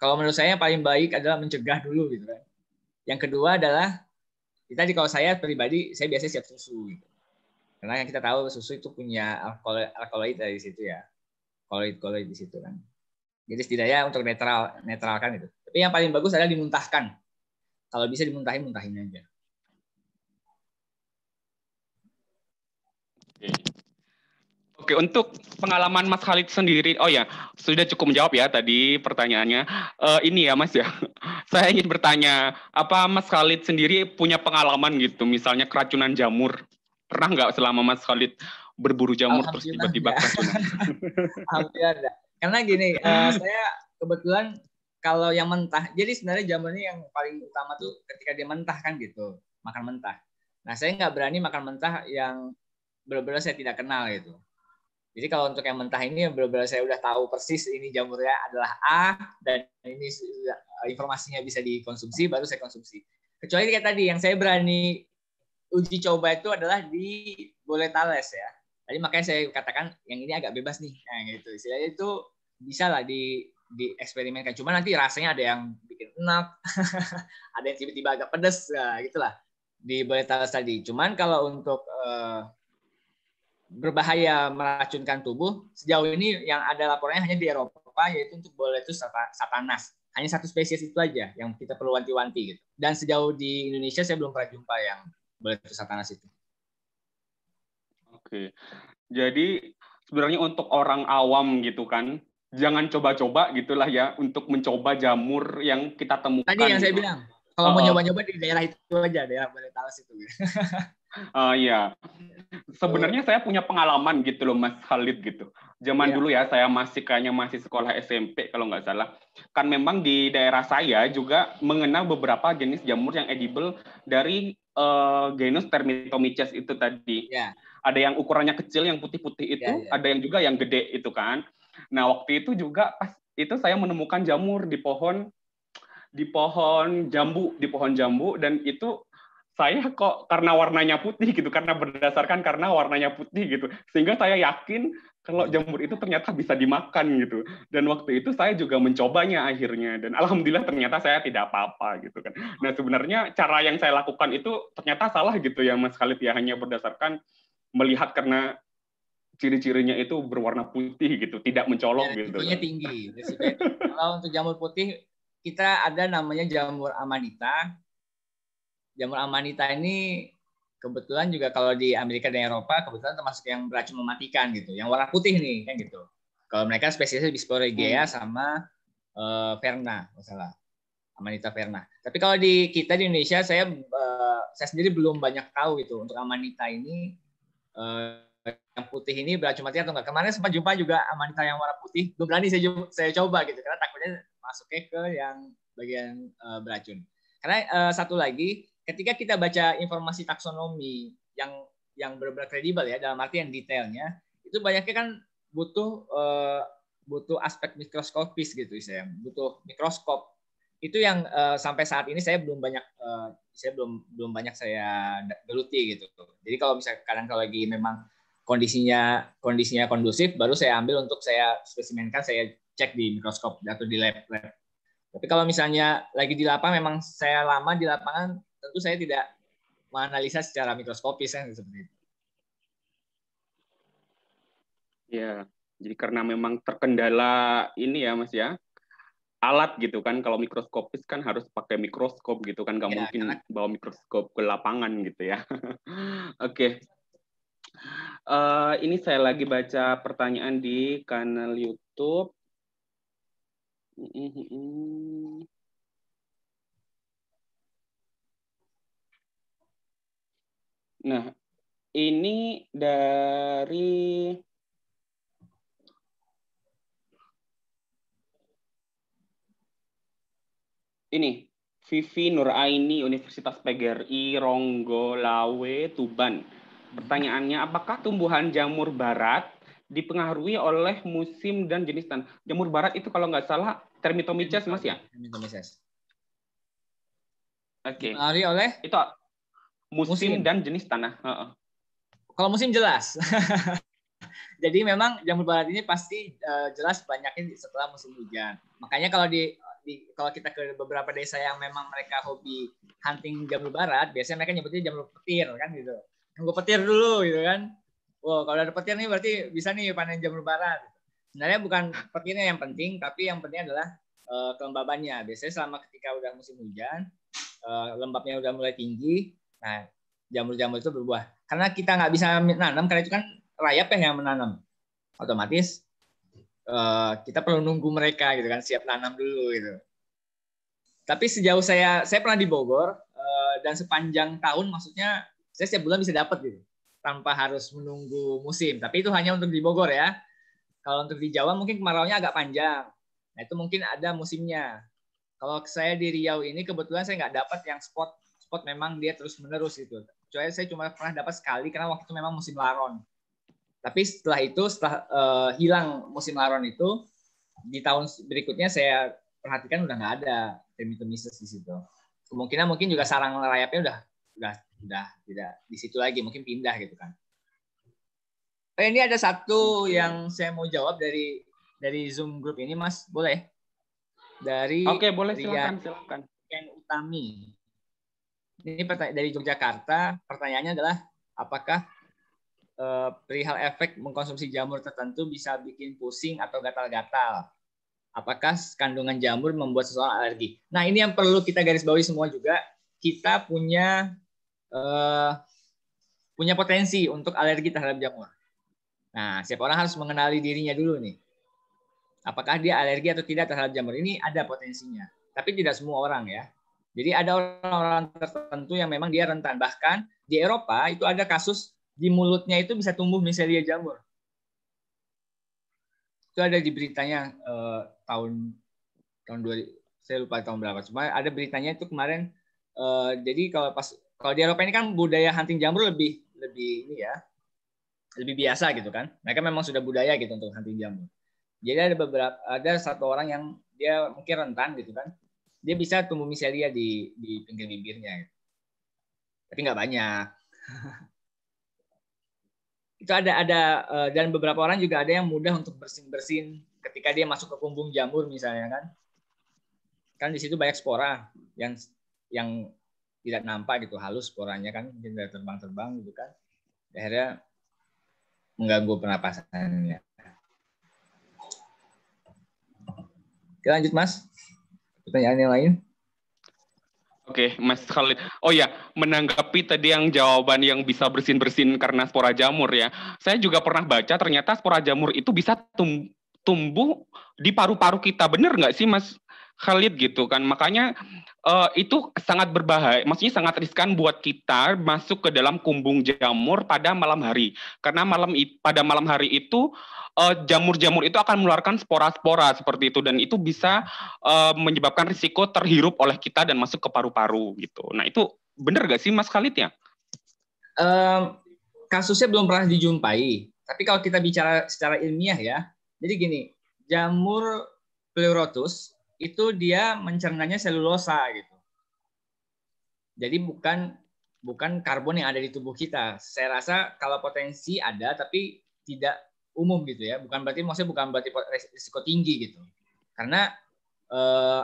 kalau menurut saya yang paling baik adalah mencegah dulu gitu kan. Yang kedua adalah kita ya tadi kalau saya pribadi saya biasanya siap susu gitu. Karena yang kita tahu susu itu punya alkohol alkaloid dari situ ya. Koloid koloid di situ kan. Jadi setidaknya untuk netral netralkan itu. Tapi yang paling bagus adalah dimuntahkan. Kalau bisa dimuntahin muntahin aja. Oke. Oke, untuk pengalaman Mas Khalid sendiri, oh ya, sudah cukup menjawab ya tadi pertanyaannya. Uh, ini ya Mas ya, saya ingin bertanya, apa Mas Khalid sendiri punya pengalaman gitu, misalnya keracunan jamur? Pernah nggak selama Mas Khalid berburu jamur terus tiba-tiba ya. keracunan? Hampir ada. Ya. Karena gini, uh, saya kebetulan kalau yang mentah, jadi sebenarnya jamurnya yang paling utama tuh ketika dia mentah kan gitu, makan mentah. Nah, saya nggak berani makan mentah yang benar-benar saya tidak kenal gitu jadi kalau untuk yang mentah ini yang benar-benar saya udah tahu persis ini jamurnya adalah A dan ini informasinya bisa dikonsumsi baru saya konsumsi. Kecuali kayak tadi yang saya berani uji coba itu adalah di Boletales ya. Tadi makanya saya katakan yang ini agak bebas nih. Nah, gitu. Istilahnya itu bisa lah di dieksperimenkan. Cuma nanti rasanya ada yang bikin enak, ada yang tiba-tiba agak pedes, nah, gitulah di Boletales tadi. Cuman kalau untuk eh, berbahaya meracunkan tubuh. Sejauh ini yang ada laporannya hanya di Eropa yaitu untuk boletus satanas. Hanya satu spesies itu aja yang kita perlu wanti-wanti gitu. Dan sejauh di Indonesia saya belum pernah jumpa yang boletus satanas itu. Oke. Jadi sebenarnya untuk orang awam gitu kan, jangan coba-coba gitulah ya untuk mencoba jamur yang kita temukan. Tadi yang saya gitu. bilang, kalau uh, mau nyoba-nyoba di daerah itu aja, daerah Boletus itu. Uh, ya, sebenarnya oh. saya punya pengalaman gitu loh Mas Khalid gitu. Zaman yeah. dulu ya saya masih kayaknya masih sekolah SMP kalau nggak salah. Kan memang di daerah saya juga mengenal beberapa jenis jamur yang edible dari uh, genus Termitomyces itu tadi. Yeah. Ada yang ukurannya kecil yang putih-putih iya, itu, yeah, yeah. ada yang juga yang gede itu kan. Nah waktu itu juga pas itu saya menemukan jamur di pohon di pohon jambu di pohon jambu dan itu saya kok karena warnanya putih gitu karena berdasarkan karena warnanya putih gitu sehingga saya yakin kalau jamur itu ternyata bisa dimakan gitu dan waktu itu saya juga mencobanya akhirnya dan alhamdulillah ternyata saya tidak apa-apa gitu kan nah sebenarnya cara yang saya lakukan itu ternyata salah gitu ya mas Khalid ya hanya berdasarkan melihat karena ciri-cirinya itu berwarna putih gitu tidak mencolok ya, gitu kan. tinggi kalau untuk jamur putih kita ada namanya jamur amanita jamur amanita ini kebetulan juga kalau di Amerika dan Eropa kebetulan termasuk yang beracun mematikan gitu, yang warna putih nih kan gitu. Kalau mereka spesiesnya Bisporegia hmm. sama uh, Verna, masalah Amanita Verna. Tapi kalau di kita di Indonesia saya uh, saya sendiri belum banyak tahu gitu untuk Amanita ini uh, yang putih ini beracun mati atau enggak. Kemarin sempat jumpa juga Amanita yang warna putih, belum berani saya saya coba gitu karena takutnya masuknya ke yang bagian uh, beracun. Karena uh, satu lagi ketika kita baca informasi taksonomi yang yang benar-benar kredibel ya dalam arti yang detailnya itu banyaknya kan butuh uh, butuh aspek mikroskopis gitu saya butuh mikroskop itu yang uh, sampai saat ini saya belum banyak uh, saya belum belum banyak saya geluti gitu jadi kalau misalnya kadang kalau lagi memang kondisinya kondisinya kondusif baru saya ambil untuk saya spesimenkan saya cek di mikroskop atau di lab lab tapi kalau misalnya lagi di lapangan memang saya lama di lapangan tentu saya tidak menganalisa secara mikroskopis kan seperti itu. Ya, iya, jadi karena memang terkendala ini ya Mas ya, alat gitu kan kalau mikroskopis kan harus pakai mikroskop gitu kan nggak ya, mungkin bawa mikroskop ke lapangan gitu ya oke okay. uh, eh, ini saya lagi baca pertanyaan di kanal YouTube Nah, ini dari ini Vivi Nuraini Universitas PGRI Ronggo Lawe Tuban. Pertanyaannya apakah tumbuhan jamur barat dipengaruhi oleh musim dan jenis tanah? Jamur barat itu kalau nggak salah termitomices Mas ya? Termitomices. Oke. Okay. Dipengaruhi oleh? Itu musim, musim. dan jenis tanah. Uh -uh. Kalau musim jelas. Jadi memang jamur barat ini pasti uh, jelas banyaknya setelah musim hujan. Makanya kalau di, di kalau kita ke beberapa desa yang memang mereka hobi hunting jamur barat, biasanya mereka nyebutnya jamur petir kan gitu. Nunggu petir dulu gitu kan. Wow, kalau ada petir nih berarti bisa nih panen jamur barat. Sebenarnya bukan petirnya yang penting, tapi yang penting adalah uh, kelembabannya. Biasanya selama ketika udah musim hujan, uh, lembabnya udah mulai tinggi, Nah, jamur-jamur itu berbuah. Karena kita nggak bisa menanam, karena itu kan rayap ya yang menanam. Otomatis eh, kita perlu nunggu mereka gitu kan, siap tanam dulu gitu. Tapi sejauh saya, saya pernah di Bogor eh, dan sepanjang tahun, maksudnya saya setiap bulan bisa dapat gitu, tanpa harus menunggu musim. Tapi itu hanya untuk di Bogor ya. Kalau untuk di Jawa mungkin kemarau nya agak panjang. Nah itu mungkin ada musimnya. Kalau saya di Riau ini kebetulan saya nggak dapat yang spot spot memang dia terus menerus itu. Cuma saya cuma pernah dapat sekali karena waktu itu memang musim laron. Tapi setelah itu setelah uh, hilang musim laron itu di tahun berikutnya saya perhatikan udah nggak ada Artemitomisis di situ. Kemungkinan mungkin juga sarang rayapnya udah udah udah tidak di situ lagi, mungkin pindah gitu kan. Eh, ini ada satu yang saya mau jawab dari dari Zoom group ini, Mas. Boleh? Dari Oke, boleh silakan, silakan. Ken Utami ini dari Yogyakarta. Pertanyaannya adalah apakah eh, perihal efek mengkonsumsi jamur tertentu bisa bikin pusing atau gatal-gatal? Apakah kandungan jamur membuat seseorang alergi? Nah, ini yang perlu kita garis bawahi semua juga. Kita punya eh, punya potensi untuk alergi terhadap jamur. Nah, setiap orang harus mengenali dirinya dulu nih. Apakah dia alergi atau tidak terhadap jamur? Ini ada potensinya, tapi tidak semua orang ya jadi ada orang-orang tertentu yang memang dia rentan. Bahkan di Eropa itu ada kasus di mulutnya itu bisa tumbuh miselia jamur. Itu ada di beritanya eh, tahun tahun 2000, saya lupa tahun berapa. Cuma ada beritanya itu kemarin eh, jadi kalau pas kalau di Eropa ini kan budaya hunting jamur lebih lebih ini ya lebih biasa gitu kan mereka memang sudah budaya gitu untuk hunting jamur jadi ada beberapa ada satu orang yang dia mungkin rentan gitu kan dia bisa tumbuh miselia di di pinggir bibirnya tapi nggak banyak itu ada ada eh, dan beberapa orang juga ada yang mudah untuk bersin bersin ketika dia masuk ke kumbung jamur misalnya kan kan di situ banyak spora yang yang tidak nampak gitu halus sporanya kan mungkin dari terbang-terbang gitu kan akhirnya mengganggu pernapasannya. Kita lanjut mas pertanyaan yang lain? Oke, okay, Mas Khalid. Oh ya, menanggapi tadi yang jawaban yang bisa bersin-bersin karena spora jamur ya. Saya juga pernah baca ternyata spora jamur itu bisa tum tumbuh di paru-paru kita benar nggak sih mas Khalid gitu kan makanya uh, itu sangat berbahaya maksudnya sangat riskan buat kita masuk ke dalam kumbung jamur pada malam hari karena malam pada malam hari itu eh, jamur-jamur uh, itu akan mengeluarkan spora-spora seperti itu dan itu bisa uh, menyebabkan risiko terhirup oleh kita dan masuk ke paru-paru gitu nah itu benar nggak sih Mas Khalid ya um, kasusnya belum pernah dijumpai tapi kalau kita bicara secara ilmiah ya jadi gini, jamur pleurotus itu dia mencernanya selulosa gitu. Jadi bukan bukan karbon yang ada di tubuh kita. Saya rasa kalau potensi ada tapi tidak umum gitu ya. Bukan berarti maksudnya bukan berarti risiko tinggi gitu. Karena eh,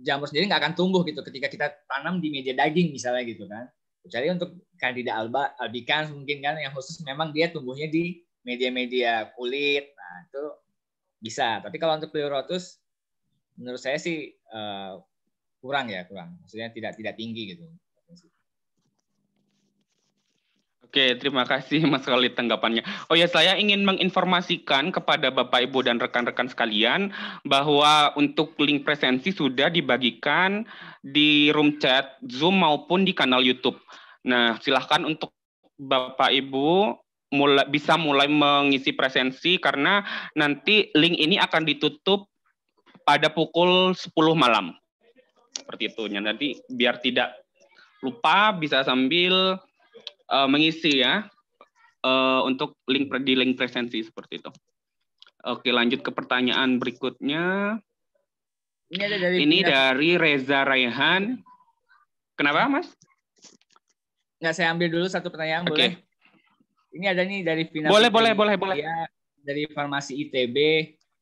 jamur sendiri nggak akan tumbuh gitu ketika kita tanam di media daging misalnya gitu kan. Kecuali untuk kandida alba albicans mungkin kan yang khusus memang dia tumbuhnya di media-media kulit, nah itu bisa. Tapi kalau untuk pleurotus, menurut saya sih uh, kurang ya kurang, maksudnya tidak tidak tinggi gitu. Oke, terima kasih Mas Khalid tanggapannya. Oh ya, saya ingin menginformasikan kepada Bapak Ibu dan rekan-rekan sekalian bahwa untuk link presensi sudah dibagikan di room chat Zoom maupun di kanal YouTube. Nah, silahkan untuk Bapak Ibu mulai bisa mulai mengisi presensi karena nanti link ini akan ditutup pada pukul 10 malam. Seperti itu. Nah, nanti biar tidak lupa bisa sambil uh, mengisi ya uh, untuk link di link presensi seperti itu. Oke, lanjut ke pertanyaan berikutnya. Ini, ada dari, ini dari Reza Raihan. Kenapa, Mas? Nggak, saya ambil dulu satu pertanyaan, okay. boleh? Ini ada nih dari final Boleh, boleh, boleh, boleh. Dari farmasi ITB.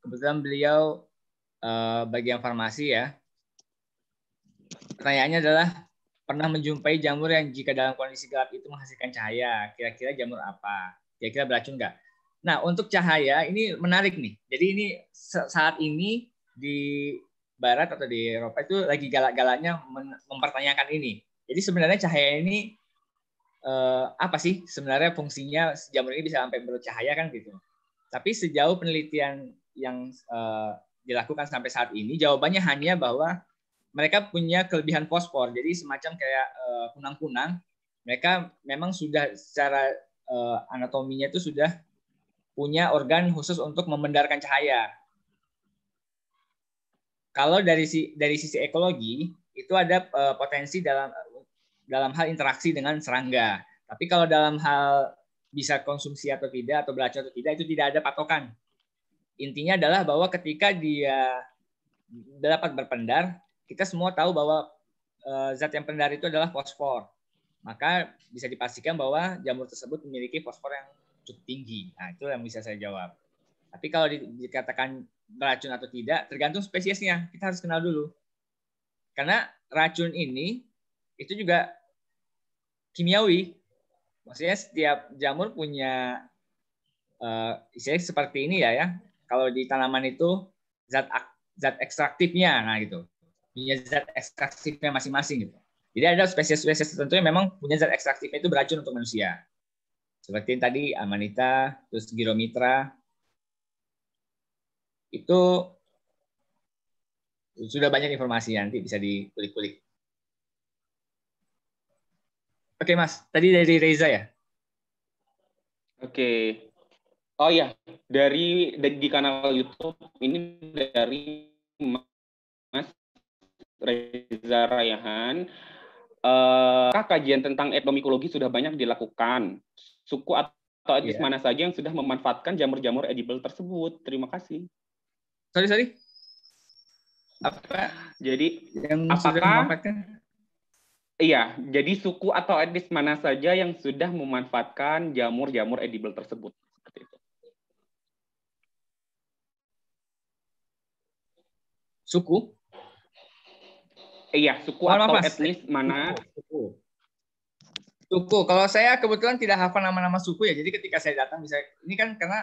Kebetulan beliau uh, bagian farmasi ya. Pertanyaannya adalah pernah menjumpai jamur yang jika dalam kondisi gelap itu menghasilkan cahaya. Kira-kira jamur apa? Kira-kira beracun nggak? Nah, untuk cahaya ini menarik nih. Jadi ini saat ini di barat atau di Eropa itu lagi galak-galaknya mempertanyakan ini. Jadi sebenarnya cahaya ini eh, apa sih sebenarnya fungsinya jamur ini bisa sampai bercahaya kan gitu. Tapi sejauh penelitian yang eh, dilakukan sampai saat ini jawabannya hanya bahwa mereka punya kelebihan fosfor. Jadi semacam kayak eh, kunang-kunang, mereka memang sudah secara eh, anatominya itu sudah punya organ khusus untuk memendarkan cahaya. Kalau dari si dari sisi ekologi itu ada eh, potensi dalam dalam hal interaksi dengan serangga. Tapi kalau dalam hal bisa konsumsi atau tidak atau belajar atau tidak itu tidak ada patokan. Intinya adalah bahwa ketika dia dapat berpendar, kita semua tahu bahwa eh, zat yang pendar itu adalah fosfor. Maka bisa dipastikan bahwa jamur tersebut memiliki fosfor yang cukup tinggi. Nah, itu yang bisa saya jawab. Tapi kalau dikatakan beracun atau tidak, tergantung spesiesnya. Kita harus kenal dulu. Karena racun ini itu juga kimiawi. Maksudnya setiap jamur punya uh, istilahnya seperti ini ya ya. Kalau di tanaman itu zat zat ekstraktifnya nah gitu. Punya zat ekstraktifnya masing-masing gitu. Jadi ada spesies-spesies tertentu yang memang punya zat ekstraktifnya itu beracun untuk manusia. Seperti yang tadi amanita, terus giromitra, Itu sudah banyak informasi nanti bisa dikulik-kulik. Oke Mas, tadi dari Reza ya? Oke. Oh ya, dari, di kanal YouTube ini dari Mas Reza Rayahan. Uh, kajian tentang etnomikologi sudah banyak dilakukan. Suku atau etnis yeah. mana saja yang sudah memanfaatkan jamur-jamur edible tersebut? Terima kasih. Sorry, sorry. Apa? Jadi, yang apakah Iya, jadi suku atau etnis mana saja yang sudah memanfaatkan jamur-jamur edible tersebut. Suku? Iya, suku Maaf, atau mas. etnis mana? Suku. suku. Kalau saya kebetulan tidak hafal nama-nama suku ya, jadi ketika saya datang misalnya, ini kan karena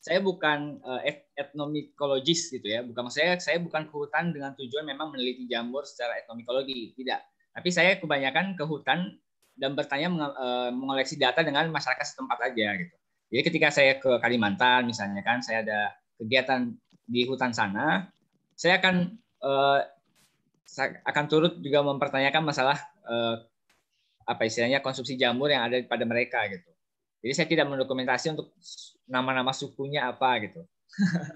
saya bukan eh, etnomikologis gitu ya, bukan saya saya bukan kehutan dengan tujuan memang meneliti jamur secara etnomikologi, tidak tapi saya kebanyakan ke hutan dan bertanya eh, mengoleksi data dengan masyarakat setempat aja gitu. Jadi ketika saya ke Kalimantan misalnya kan saya ada kegiatan di hutan sana, saya akan eh, akan turut juga mempertanyakan masalah eh, apa istilahnya konsumsi jamur yang ada pada mereka gitu. Jadi saya tidak mendokumentasi untuk nama-nama sukunya apa gitu.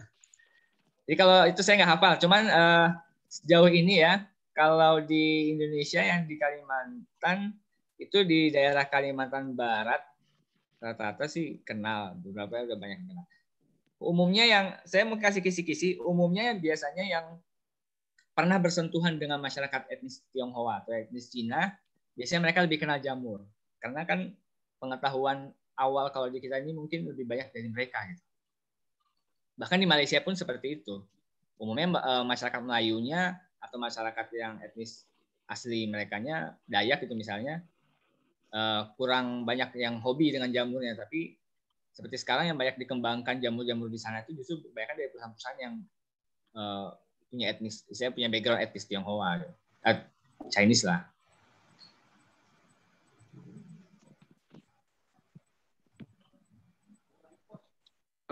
Jadi kalau itu saya nggak hafal, cuman eh, sejauh ini ya kalau di Indonesia yang di Kalimantan itu di daerah Kalimantan Barat rata-rata sih kenal beberapa udah banyak kenal. Umumnya yang saya mau kasih kisi-kisi, umumnya yang biasanya yang pernah bersentuhan dengan masyarakat etnis Tionghoa atau etnis Cina, biasanya mereka lebih kenal jamur. Karena kan pengetahuan awal kalau di kita ini mungkin lebih banyak dari mereka gitu. Bahkan di Malaysia pun seperti itu. Umumnya eh, masyarakat Melayunya atau masyarakat yang etnis asli mereka nya Dayak itu misalnya uh, kurang banyak yang hobi dengan jamurnya tapi seperti sekarang yang banyak dikembangkan jamur-jamur di sana itu justru banyak dari perusahaan-perusahaan yang uh, punya etnis saya punya background etnis Tionghoa uh, Chinese lah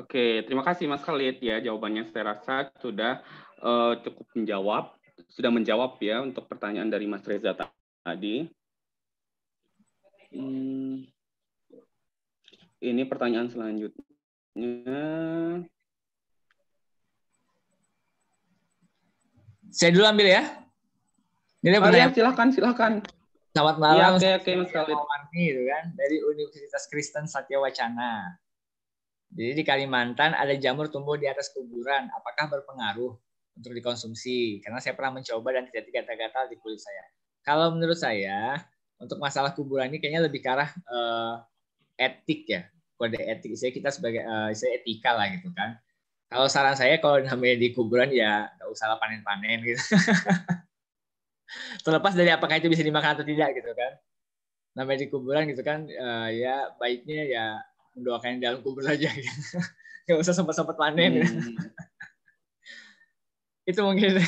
Oke, terima kasih Mas Khalid ya jawabannya saya rasa sudah uh, cukup menjawab sudah menjawab ya untuk pertanyaan dari Mas Reza tadi. Hmm, ini pertanyaan selanjutnya. Saya dulu ambil ya. Jadi oh, ya, silakan, silakan. Selamat malam. Ya, oke, oke, Mas Khalid. Gitu kan, dari Universitas Kristen Satya Wacana. Jadi di Kalimantan ada jamur tumbuh di atas kuburan. Apakah berpengaruh? untuk dikonsumsi karena saya pernah mencoba dan tidak gatal-gatal di kulit saya. Kalau menurut saya untuk masalah kuburan ini kayaknya lebih ke arah uh, etik ya kode etik saya kita sebagai uh, eh, saya etika lah gitu kan. Kalau saran saya kalau namanya di kuburan ya nggak usah panen-panen gitu. Terlepas dari apakah itu bisa dimakan atau tidak gitu kan. Namanya di kuburan gitu kan uh, ya baiknya ya mendoakan dalam kubur saja gitu. Gak usah sempat-sempat panen. Hmm. Gitu itu mungkin.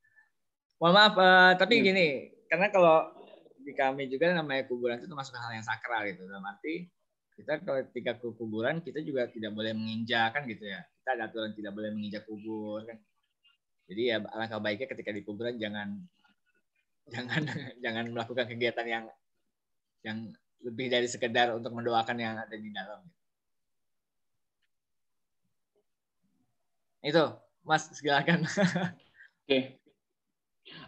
Mohon maaf, uh, tapi iya. gini, karena kalau di kami juga namanya kuburan itu termasuk hal yang sakral gitu. Dalam arti kita kalau ketika ke kuburan kita juga tidak boleh menginjak kan gitu ya. Kita ada aturan tidak boleh menginjak kubur kan. Jadi ya alangkah baiknya ketika di kuburan jangan jangan jangan melakukan kegiatan yang yang lebih dari sekedar untuk mendoakan yang ada di dalam. Itu. Mas silakan. Oke.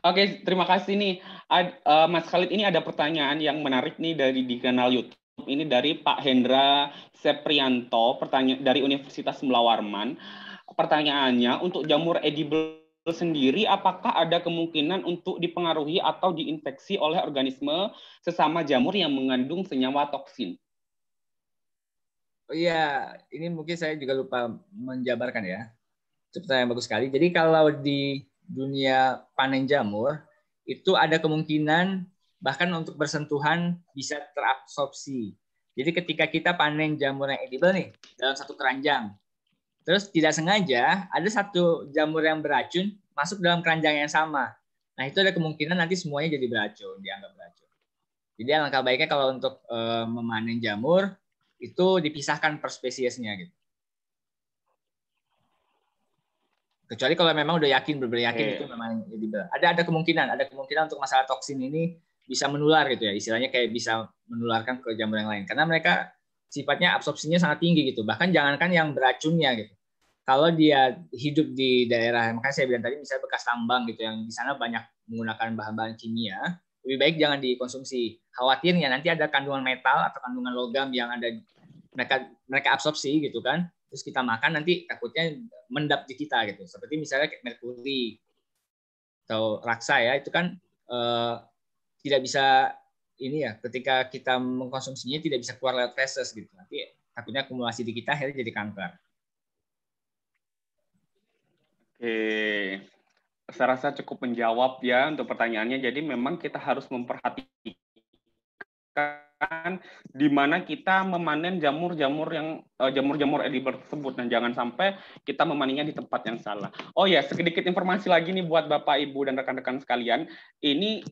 Oke, terima kasih nih Ad, uh, Mas Khalid ini ada pertanyaan yang menarik nih dari di kanal YouTube ini dari Pak Hendra Seprianto pertanyaan dari Universitas Melawarman. Pertanyaannya untuk jamur edible sendiri apakah ada kemungkinan untuk dipengaruhi atau diinfeksi oleh organisme sesama jamur yang mengandung senyawa toksin? Oh iya, ini mungkin saya juga lupa menjabarkan ya. Itu pertanyaan bagus sekali. Jadi kalau di dunia panen jamur, itu ada kemungkinan bahkan untuk bersentuhan bisa terabsorpsi. Jadi ketika kita panen jamur yang edible nih dalam satu keranjang, terus tidak sengaja ada satu jamur yang beracun masuk dalam keranjang yang sama. Nah itu ada kemungkinan nanti semuanya jadi beracun, dianggap beracun. Jadi langkah baiknya kalau untuk e, memanen jamur itu dipisahkan per spesiesnya gitu. kecuali kalau memang udah yakin benar yakin yeah. Iya. itu memang ya ada ada kemungkinan ada kemungkinan untuk masalah toksin ini bisa menular gitu ya istilahnya kayak bisa menularkan ke jamur yang lain karena mereka sifatnya absorpsinya sangat tinggi gitu bahkan jangankan yang beracunnya gitu kalau dia hidup di daerah makanya saya bilang tadi misalnya bekas tambang gitu yang di sana banyak menggunakan bahan-bahan kimia lebih baik jangan dikonsumsi khawatirnya nanti ada kandungan metal atau kandungan logam yang ada mereka mereka absorpsi gitu kan terus kita makan nanti takutnya mendap di kita gitu. Seperti misalnya merkuri atau raksa ya, itu kan eh, tidak bisa ini ya, ketika kita mengkonsumsinya tidak bisa keluar lewat feses gitu. Nanti takutnya akumulasi di kita akhirnya jadi kanker. Oke. Saya rasa cukup menjawab ya untuk pertanyaannya. Jadi memang kita harus memperhatikan di mana kita memanen jamur-jamur yang eh, jamur-jamur uh, edible tersebut dan nah, jangan sampai kita memaninya di tempat yang salah. Oh ya, sedikit informasi lagi nih buat Bapak Ibu dan rekan-rekan sekalian. Ini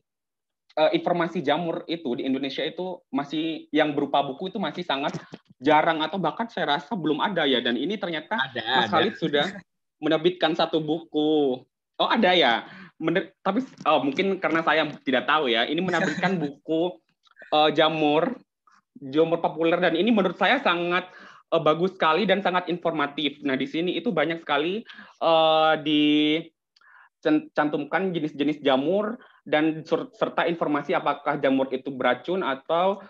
uh, informasi jamur itu di Indonesia itu masih yang berupa buku itu masih sangat jarang atau bahkan saya rasa belum ada ya dan ini ternyata ada, Mas ada. Khalid sudah menerbitkan satu buku. Oh, ada ya. Mener tapi oh mungkin karena saya tidak tahu ya. Ini menerbitkan buku uh, jamur jamur populer dan ini menurut saya sangat uh, bagus sekali dan sangat informatif. Nah di sini itu banyak sekali uh, eh, dicantumkan jenis-jenis jamur dan serta informasi apakah jamur itu beracun atau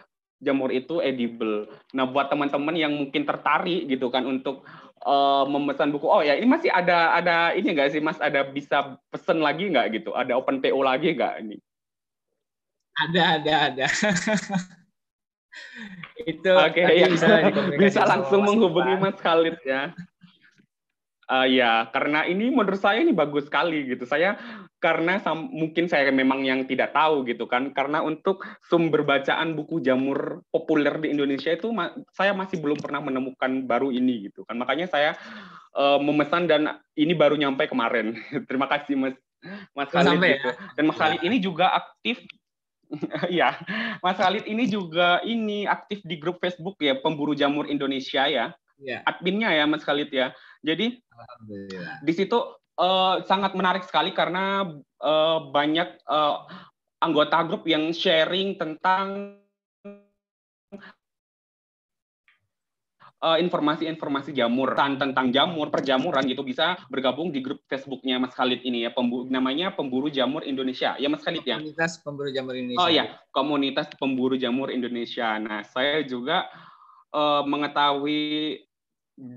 jamur itu edible. Nah, buat teman-teman yang mungkin tertarik gitu kan untuk uh, memesan buku, oh ya ini masih ada ada ini enggak sih Mas, ada bisa pesen lagi nggak gitu? Ada open PO lagi nggak ini? ada ada ada itu oke okay, ya, bisa, bisa langsung menghubungi Mas Khalid ya uh, ya karena ini menurut saya ini bagus sekali gitu saya karena sam, mungkin saya memang yang tidak tahu gitu kan karena untuk sumber bacaan buku jamur populer di Indonesia itu ma saya masih belum pernah menemukan baru ini gitu kan makanya saya uh, memesan dan ini baru nyampe kemarin terima kasih mas mas Khalid gitu. Ya. dan mas Khalid ya. ini juga aktif Iya, Mas Khalid ini juga ini aktif di grup Facebook ya pemburu jamur Indonesia ya. ya. Adminnya ya Mas Khalid ya. Jadi di situ uh, sangat menarik sekali karena uh, banyak uh, anggota grup yang sharing tentang Eh, informasi-informasi uh, jamur kan, tentang jamur perjamuran gitu bisa bergabung di grup Facebooknya Mas Khalid ini ya pembu namanya pemburu jamur Indonesia ya Mas Khalid ya komunitas pemburu jamur Indonesia oh ya komunitas pemburu jamur Indonesia nah saya juga uh, mengetahui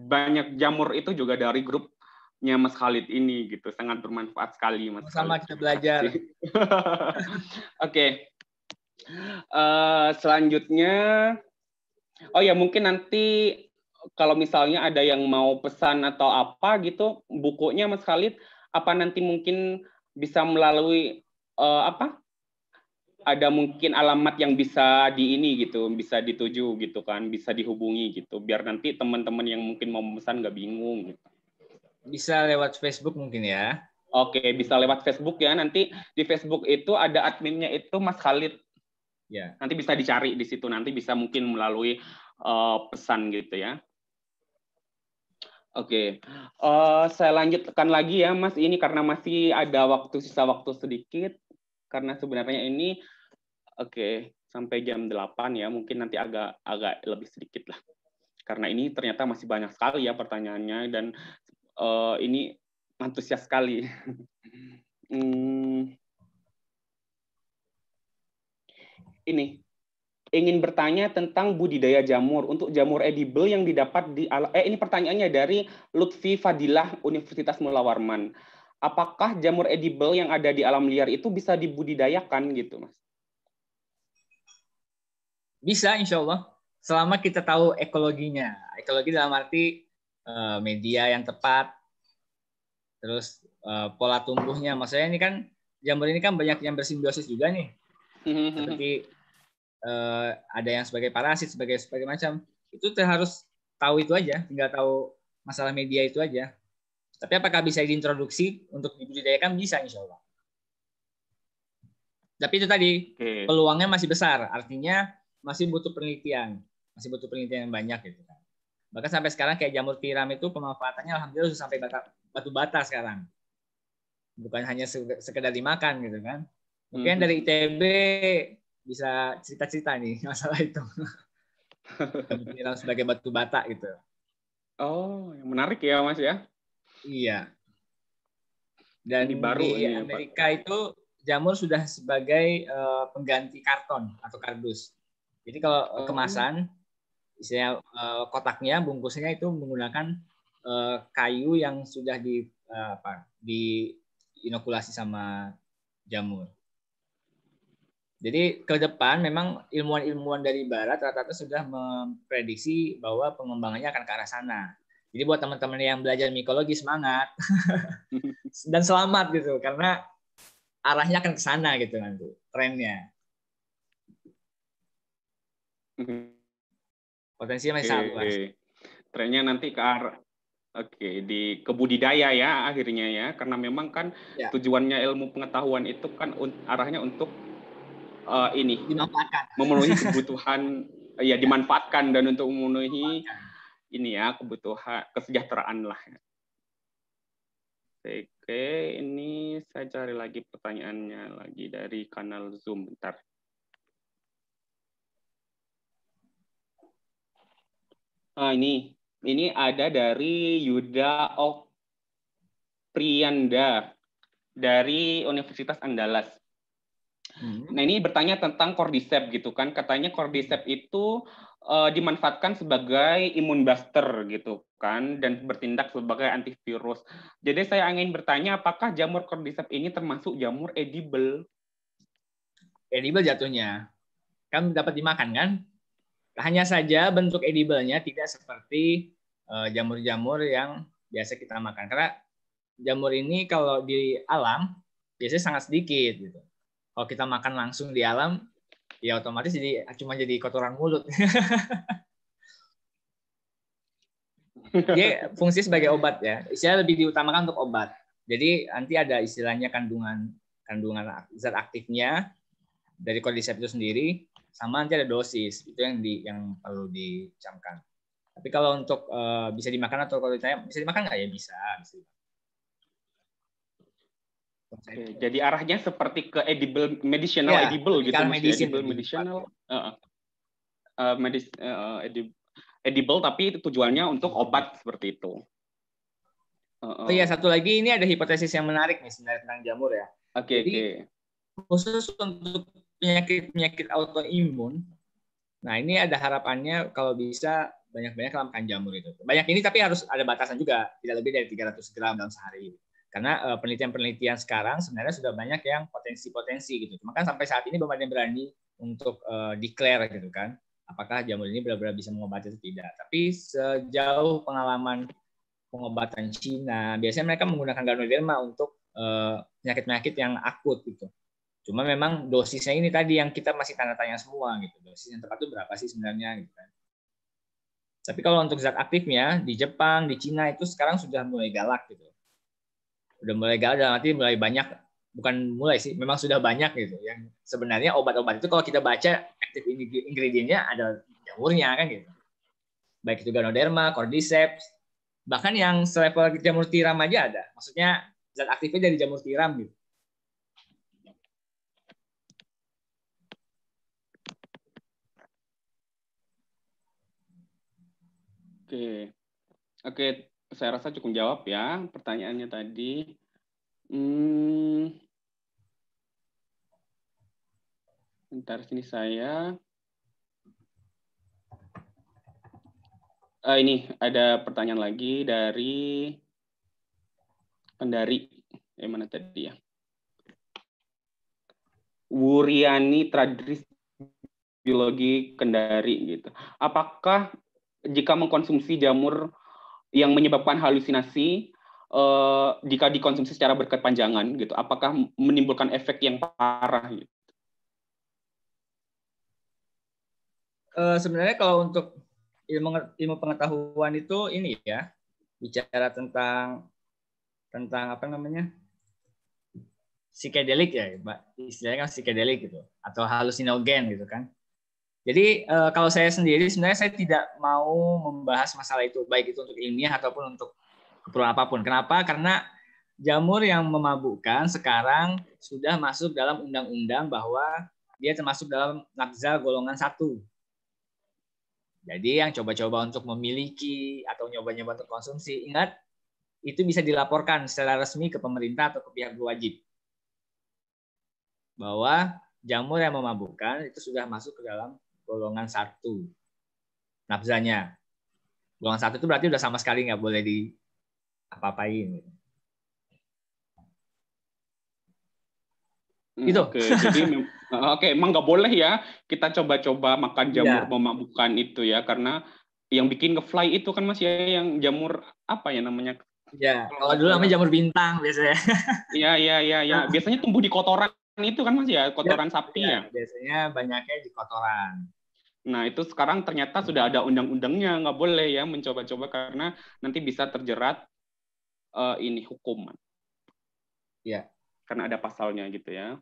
banyak jamur itu juga dari grupnya Mas Khalid ini gitu sangat bermanfaat sekali Mas sama Khalid. kita belajar oke okay. uh, eh, selanjutnya Oh ya mungkin nanti kalau misalnya ada yang mau pesan atau apa gitu bukunya Mas Khalid apa nanti mungkin bisa melalui uh, apa ada mungkin alamat yang bisa di ini gitu bisa dituju gitu kan bisa dihubungi gitu biar nanti teman-teman yang mungkin mau pesan nggak bingung gitu bisa lewat Facebook mungkin ya Oke, bisa lewat Facebook ya. Nanti di Facebook itu ada adminnya itu Mas Khalid. Ya. Nanti bisa dicari di situ. Nanti bisa mungkin melalui uh, pesan gitu ya. Oke, okay. uh, eh, saya lanjutkan lagi ya, Mas. Ini karena masih ada waktu sisa waktu sedikit, karena sebenarnya ini oke okay, sampai jam 8 ya, mungkin nanti agak agak lebih sedikit lah, karena ini ternyata masih banyak sekali ya pertanyaannya dan uh, ini antusias sekali. hmm. Ini ingin bertanya tentang budidaya jamur untuk jamur edible yang didapat di eh ini pertanyaannya dari Lutfi Fadilah Universitas Mula Apakah jamur edible yang ada di alam liar itu bisa dibudidayakan gitu, Mas? Bisa, insya Allah. Selama kita tahu ekologinya. Ekologi dalam arti eh, media yang tepat, terus eh, pola tumbuhnya. Maksudnya ini kan jamur ini kan banyak yang bersimbiosis juga nih. Mm-hmm. Seperti uh, ada yang sebagai parasit sebagai sebagai macam itu harus tahu itu aja tinggal tahu masalah media itu aja tapi apakah bisa diintroduksi untuk dibudidayakan bisa insya Allah tapi itu tadi okay. peluangnya masih besar artinya masih butuh penelitian masih butuh penelitian yang banyak gitu kan bahkan sampai sekarang kayak jamur tiram itu pemanfaatannya alhamdulillah sudah sampai batu bata sekarang bukan hanya sekedar dimakan gitu kan mungkin -hmm. dari ITB bisa cerita-cerita nih masalah itu. Bilang sebagai batu bata gitu. Oh, yang menarik ya Mas ya? Iya. Dan ini baru di ini, ya, Amerika itu jamur sudah sebagai uh, pengganti karton atau kardus. Jadi kalau eh, oh. kemasan, misalnya uh, eh, kotaknya, bungkusnya itu menggunakan uh, kayu yang sudah di uh, apa? Di inokulasi sama jamur. Jadi ke depan memang ilmuwan-ilmuwan dari barat rata-rata sudah memprediksi bahwa pengembangannya akan ke arah sana. Jadi buat teman-teman yang belajar mikologi semangat dan selamat gitu karena arahnya akan ke sana gitu nanti trennya. Mm-hmm. Potensi masih sangat luas. Trennya nanti ke arah Oke, di kebudidaya ya akhirnya ya, karena memang kan ya. tujuannya ilmu pengetahuan itu kan arahnya untuk uh, ini dimanfaatkan. memenuhi kebutuhan ya dimanfaatkan dan untuk memenuhi ini ya kebutuhan kesejahteraan lah. Oke, ini saya cari lagi pertanyaannya lagi dari kanal Zoom bentar. Nah, ini ini ada dari Yuda Oprianda dari Universitas Andalas. Hmm. Nah ini bertanya tentang cordyceps gitu kan, katanya cordyceps itu uh, dimanfaatkan sebagai imun buster gitu kan, dan bertindak sebagai antivirus. Jadi saya ingin bertanya, apakah jamur cordyceps ini termasuk jamur edible? Edible jatuhnya, kan dapat dimakan kan? Hanya saja bentuk edible-nya tidak seperti eh, jamur-jamur uh, yang biasa kita makan. Karena jamur ini kalau di alam biasanya sangat sedikit gitu kalau kita makan langsung di alam ya otomatis jadi cuma jadi kotoran mulut dia fungsi sebagai obat ya istilah lebih diutamakan untuk obat jadi nanti ada istilahnya kandungan kandungan zat aktifnya dari kondisep itu sendiri sama nanti ada dosis itu yang di yang perlu dicamkan tapi kalau untuk uh, bisa dimakan atau kalau ditanya bisa dimakan nggak ya bisa bisa Okay, gitu. jadi arahnya seperti ke edible medicinal yeah, edible gitu medicine, edible medicinal uh, uh, medis, uh, eh, edib, edible tapi tujuannya untuk obat seperti itu. Uh, uh. Oh iya satu lagi ini ada hipotesis yang menarik nih sebenarnya tentang jamur ya. Oke okay, oke. Okay. Khusus untuk penyakit penyakit autoimun. Nah ini ada harapannya kalau bisa banyak-banyak makan jamur itu. Banyak ini tapi harus ada batasan juga, tidak lebih dari 300 gram dalam sehari. Karena eh, penelitian-penelitian sekarang sebenarnya sudah banyak yang potensi-potensi gitu. Cuma kan sampai saat ini belum ada yang berani untuk uh, declare gitu kan. Apakah jamur ini benar-benar bisa mengobati atau tidak. Tapi sejauh pengalaman pengobatan Cina, biasanya mereka menggunakan ganoderma untuk eh, penyakit-penyakit uh, yang akut gitu. Cuma memang dosisnya ini tadi yang kita masih tanda tanya semua gitu. Dosis yang tepat itu berapa sih sebenarnya gitu kan. Tapi kalau untuk zat aktifnya di Jepang, di Cina itu sekarang sudah mulai galak gitu udah mulai galau dan nanti mulai banyak bukan mulai sih memang sudah banyak gitu yang sebenarnya obat-obat itu kalau kita baca aktif ingredientnya ada jamurnya kan gitu baik itu ganoderma, cordyceps bahkan yang selevel jamur tiram aja ada maksudnya zat aktifnya dari jamur tiram gitu Oke, okay. oke. Okay saya rasa cukup jawab ya pertanyaannya tadi. Hmm, bentar sini saya. Uh, ini ada pertanyaan lagi dari Kendari. Eh mana tadi ya? Wuriani Tradris Biologi Kendari gitu. Apakah jika mengkonsumsi jamur yang menyebabkan halusinasi uh, jika dikonsumsi secara berkepanjangan gitu apakah menimbulkan efek yang parah gitu uh, sebenarnya kalau untuk ilmu ilmu pengetahuan itu ini ya bicara tentang tentang apa namanya psikedelik ya mbak istilahnya kan psikedelik gitu atau halusinogen gitu kan jadi uh, kalau saya sendiri sebenarnya saya tidak mau membahas masalah itu baik itu untuk ilmiah ataupun untuk keperluan apapun. Kenapa? Karena jamur yang memabukkan sekarang sudah masuk dalam undang-undang bahwa dia termasuk dalam nafza golongan satu. Jadi yang coba-coba untuk memiliki atau nyoba-nyoba untuk konsumsi, ingat itu bisa dilaporkan secara resmi ke pemerintah atau ke pihak berwajib bahwa jamur yang memabukkan itu sudah masuk ke dalam golongan satu nafzanya. Golongan satu itu berarti udah sama sekali nggak boleh di apa-apain. Hmm, gitu. Oke, jadi eh, oke, emang nggak boleh ya kita coba-coba makan jamur yeah. memabukkan itu ya, karena yang bikin ngefly itu kan masih ya, yang jamur apa ya namanya? Ya, kalau dulu namanya jamur bintang biasanya. Iya, iya, iya, ya. Biasanya tumbuh di kotoran itu kan masih ya kotoran ya, sapi ya. ya. Biasanya banyaknya di kotoran. Nah, itu sekarang ternyata sudah ada undang-undangnya, nggak boleh ya mencoba-coba karena nanti bisa terjerat uh, ini hukuman. Ya. Karena ada pasalnya gitu ya.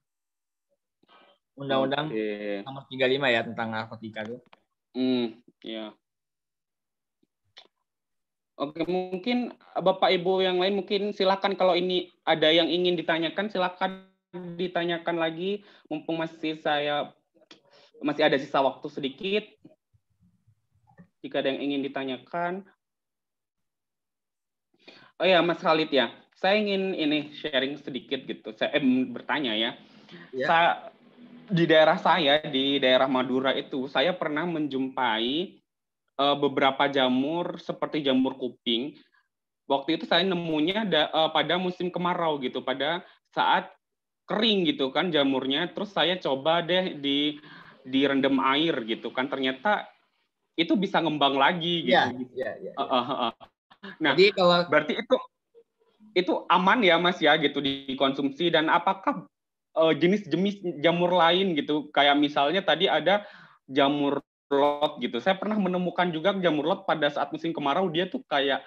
Undang-undang okay. nomor 35 ya tentang narkotika itu. Hmm, ya. Oke, mungkin eh, Bapak Ibu yang lain mungkin silakan kalau ini ada yang ingin ditanyakan silakan ditanyakan lagi mumpung masih saya masih ada sisa waktu sedikit. Jika ada yang ingin ditanyakan. Oh ya, Mas Khalid ya. Saya ingin ini sharing sedikit gitu. Saya eh, bertanya ya. ya. Saya di daerah saya di daerah Madura itu saya pernah menjumpai uh, beberapa jamur seperti jamur kuping. Waktu itu saya nemunya da, uh, pada musim kemarau gitu, pada saat kering gitu kan jamurnya. Terus saya coba deh di direndam air gitu kan ternyata itu bisa ngembang lagi gitu. Iya, Nah, Jadi kalau berarti itu itu aman ya Mas ya gitu dikonsumsi dan apakah eh, jenis-jenis jamur lain gitu kayak misalnya tadi ada jamur lot gitu. Saya pernah menemukan juga jamur lot pada saat musim kemarau dia tuh kayak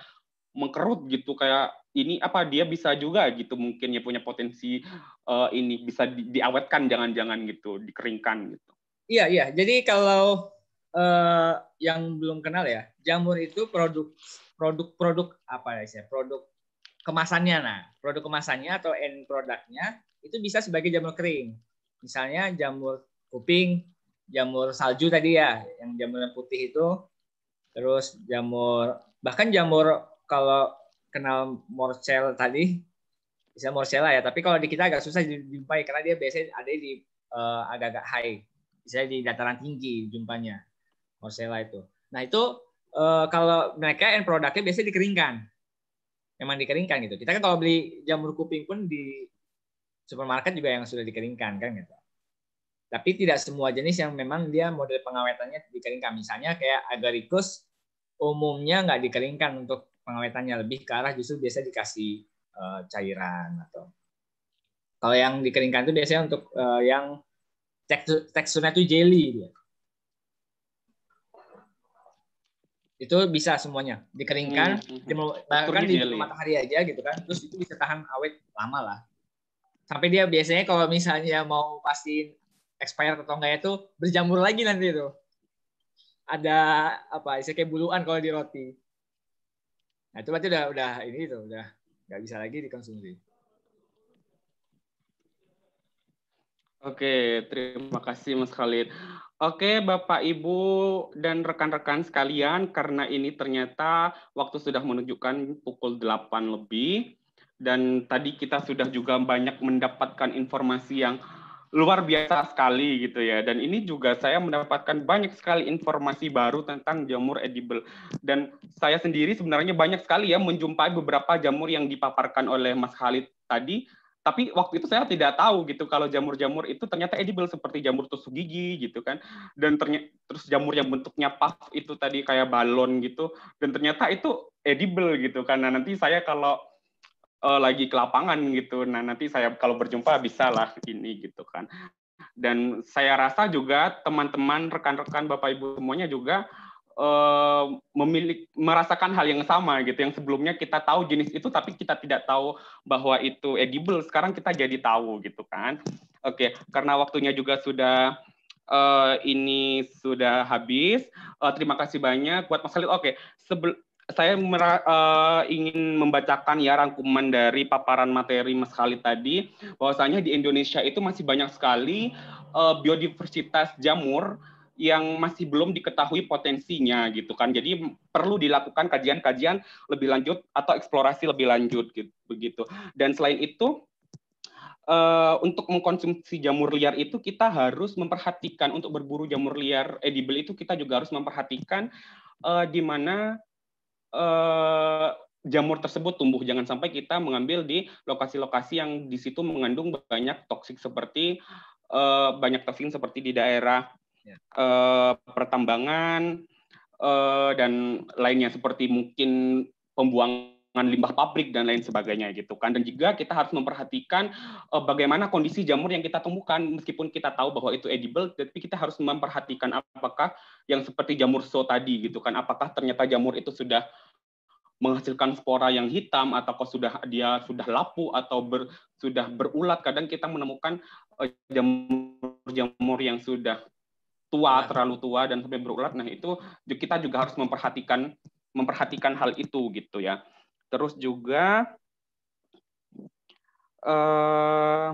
mengkerut gitu kayak ini apa dia bisa juga gitu mungkin ya punya potensi uh, ini bisa di, diawetkan jangan-jangan gitu dikeringkan gitu. Iya, iya. Jadi kalau uh, yang belum kenal ya, jamur itu produk produk-produk apa ya produk kemasannya nah produk kemasannya atau end produknya itu bisa sebagai jamur kering misalnya jamur kuping jamur salju tadi ya yang jamur putih itu terus jamur bahkan jamur kalau kenal morcel tadi bisa morcella ya tapi kalau di kita agak susah dijumpai karena dia biasanya ada di agak eh, agak-agak high misalnya di dataran tinggi jumpanya morcella itu. Nah itu eh, kalau mereka end produknya biasanya dikeringkan, memang dikeringkan gitu. Kita kan kalau beli jamur kuping pun di supermarket juga yang sudah dikeringkan kan gitu. Tapi tidak semua jenis yang memang dia model pengawetannya dikeringkan. Misalnya kayak agaricus umumnya nggak dikeringkan untuk pengawetannya lebih ke arah justru biasa dikasih eh, cairan atau kalau yang dikeringkan itu biasanya untuk eh, yang teksturnya itu jelly dia. Itu bisa semuanya dikeringkan, hmm. Iya, iya. bahkan di matahari aja gitu kan. Terus itu bisa tahan awet lama lah. Sampai dia biasanya kalau misalnya mau pastiin expired atau enggak itu ya berjamur lagi nanti itu. Ada apa? Isi kayak buluan kalau di roti. Nah, itu berarti udah udah ini tuh udah nggak bisa lagi dikonsumsi. Oke, terima kasih Mas Khalid. Oke, Bapak Ibu dan rekan-rekan sekalian, karena ini ternyata waktu sudah menunjukkan pukul 8 lebih dan tadi kita sudah juga banyak mendapatkan informasi yang luar biasa sekali gitu ya. Dan ini juga saya mendapatkan banyak sekali informasi baru tentang jamur edible. Dan saya sendiri sebenarnya banyak sekali ya menjumpai beberapa jamur yang dipaparkan oleh Mas Khalid tadi tapi waktu itu saya tidak tahu gitu kalau jamur-jamur itu ternyata edible seperti jamur tusuk gigi gitu kan dan ternyata terus jamur yang bentuknya puff itu tadi kayak balon gitu dan ternyata itu edible gitu karena nanti saya kalau uh, lagi ke lapangan gitu nah nanti saya kalau berjumpa bisa lah ini gitu kan dan saya rasa juga teman-teman rekan-rekan bapak ibu semuanya juga Eh, memilih merasakan hal yang sama gitu yang sebelumnya kita tahu jenis itu tapi kita tidak tahu bahwa itu edible sekarang kita jadi tahu gitu kan oke okay. karena waktunya juga sudah uh, ini sudah habis uh, terima kasih banyak buat Mas Khalid oke okay. Sebel saya uh, ingin membacakan ya rangkuman dari paparan materi Mas Khalid tadi bahwasanya di Indonesia itu masih banyak sekali uh, biodiversitas jamur yang masih belum diketahui potensinya gitu kan. Jadi perlu dilakukan kajian-kajian lebih lanjut atau eksplorasi lebih lanjut gitu begitu. Dan selain itu Uh, untuk mengkonsumsi jamur liar itu kita harus memperhatikan untuk berburu jamur liar edible itu kita juga harus memperhatikan uh, di mana uh, jamur tersebut tumbuh. Jangan sampai kita mengambil di lokasi-lokasi yang di situ mengandung banyak toksik seperti uh, banyak toksin seperti di daerah uh, pertambangan uh, dan lainnya seperti mungkin pembuangan limbah pabrik dan lain sebagainya gitu kan dan juga kita harus memperhatikan uh, bagaimana kondisi jamur yang kita temukan meskipun kita tahu bahwa itu edible tapi kita harus memperhatikan apakah yang seperti jamur so tadi gitu kan apakah ternyata jamur itu sudah menghasilkan spora yang hitam atau sudah dia sudah lapu atau ber, sudah berulat kadang kita menemukan jamur-jamur yang sudah tua iya. terlalu tua dan sampai berulat nah itu kita juga harus memperhatikan memperhatikan hal itu gitu ya terus juga eh,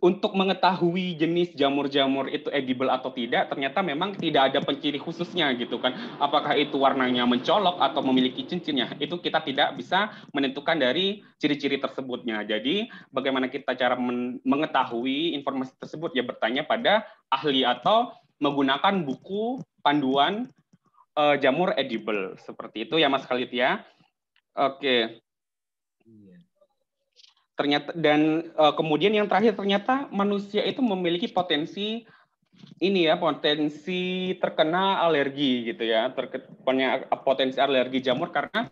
untuk mengetahui jenis jamur-jamur itu edible atau tidak, ternyata memang tidak ada penciri khususnya gitu kan. Apakah itu warnanya mencolok atau memiliki cincinnya, itu kita tidak bisa menentukan dari ciri-ciri tersebutnya. Jadi bagaimana kita cara mengetahui informasi tersebut ya bertanya pada ahli atau menggunakan buku panduan uh, jamur edible seperti itu ya Mas Khalid ya. Oke ternyata dan uh, kemudian yang terakhir ternyata manusia itu memiliki potensi ini ya potensi terkena alergi gitu ya terkena potensi alergi jamur karena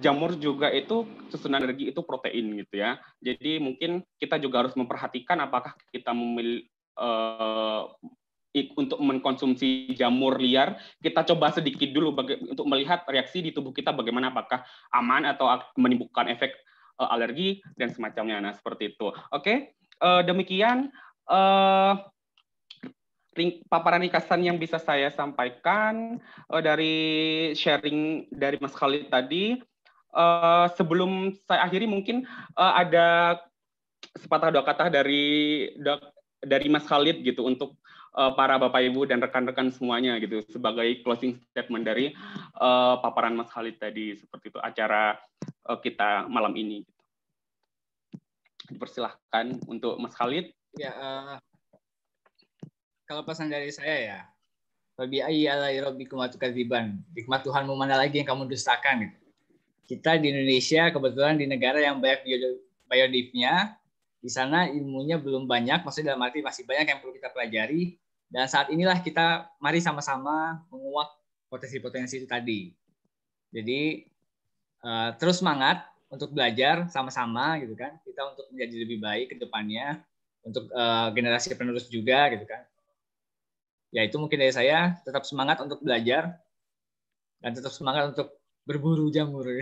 jamur juga itu susunan energi itu protein gitu ya jadi mungkin kita juga harus memperhatikan apakah kita memiliki uh, eh, untuk mengkonsumsi jamur liar, kita coba sedikit dulu baga- untuk melihat reaksi di tubuh kita bagaimana apakah aman atau menimbulkan efek uh, alergi dan semacamnya. Nah, seperti itu. Oke, okay? uh, eh, demikian uh, ring, paparan ringkasan yang bisa saya sampaikan uh, dari sharing dari Mas Khalid tadi. Uh, sebelum saya akhiri mungkin uh, ada sepatah dua kata dari dok, dari Mas Khalid gitu untuk Eh, para Bapak Ibu dan rekan-rekan semuanya gitu sebagai closing statement dari uh, paparan Mas Khalid tadi seperti itu acara uh, kita malam ini. Dipersilahkan untuk Mas Khalid. Ya, uh, kalau pesan dari saya ya, Fabi ayyalai rabbikum atukadziban. Nikmat Tuhan mana lagi yang kamu dustakan? Gitu. Kita di Indonesia kebetulan di negara yang banyak biodivnya, di sana ilmunya belum banyak, maksudnya dalam arti masih banyak yang perlu kita pelajari, dan saat inilah kita mari sama-sama menguak potensi-potensi itu tadi. Jadi eh, terus semangat untuk belajar sama-sama gitu kan. Kita untuk menjadi lebih baik ke depannya untuk uh, generasi penerus juga gitu kan. Ya itu mungkin dari saya tetap semangat untuk belajar dan tetap semangat untuk berburu jamur.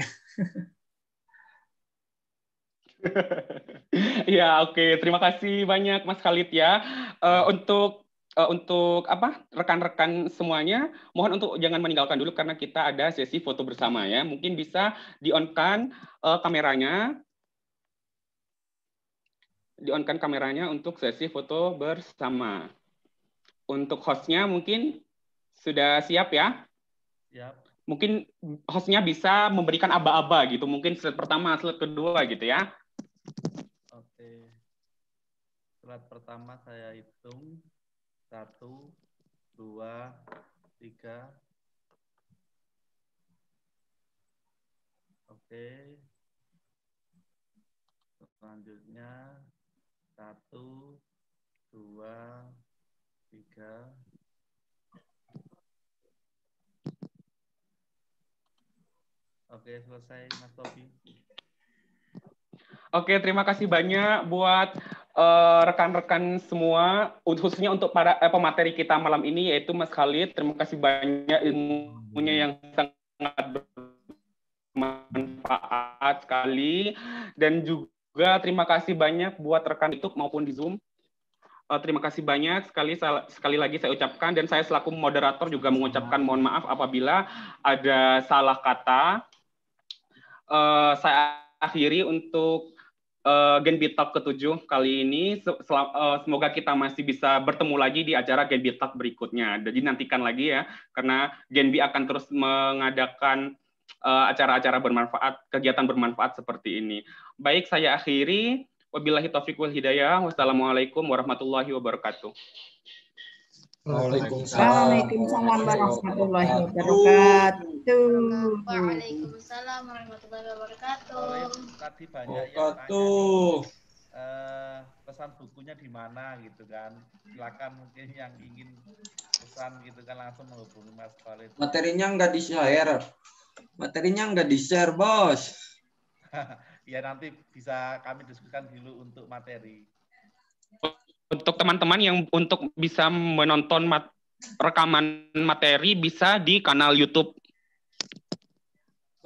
ya oke okay. terima kasih banyak Mas Khalid ya uh, untuk uh, untuk apa rekan-rekan semuanya mohon untuk jangan meninggalkan dulu karena kita ada sesi foto bersama ya. Mungkin bisa di on kan uh, eh, kameranya. Di on kan kameranya untuk sesi foto bersama. Untuk hostnya mungkin sudah siap ya? Siap. Mungkin hostnya bisa memberikan aba-aba gitu. Mungkin slide pertama, slide kedua gitu ya. Oke. Slide pertama saya hitung. Satu, dua, tiga. Oke. Selanjutnya satu, dua, tiga. Oke, selesai Mas topi Oke, terima kasih banyak buat Eh, rekan-rekan uh, semua, khususnya untuk para eh, pemateri kita malam ini yaitu Mas Khalid. Terima kasih banyak ilmunya yang sangat bermanfaat sekali dan juga terima kasih banyak buat rekan itu maupun di Zoom. Uh, terima kasih banyak sekali sekali lagi saya ucapkan dan saya selaku moderator juga mengucapkan mohon maaf apabila ada salah kata. Uh, saya akhiri untuk uh, eh, Genbit Talk ke-7 kali ini. Sel- uh, eh, semoga kita masih bisa bertemu lagi di acara Genbit Talk berikutnya. Jadi nantikan lagi ya, karena Gen B akan terus mengadakan uh, acara-acara bermanfaat, kegiatan bermanfaat seperti ini. Baik, saya akhiri. Wabillahi taufiq wal hidayah. Wassalamualaikum warahmatullahi wabarakatuh. Waalaikumsalam warahmatullahi wabarakatuh. Waalaikumsalam warahmatullahi wabarakatuh. Tadi banyak yang tanya eh, pesan bukunya di mana gitu kan. Silakan mungkin yang ingin pesan gitu kan langsung menghubungi Mas Khalid. Materinya nggak di share. Materinya nggak di share, Bos. ya nanti bisa kami diskusikan dulu untuk materi untuk teman-teman yang untuk bisa menonton mat rekaman materi bisa di kanal YouTube.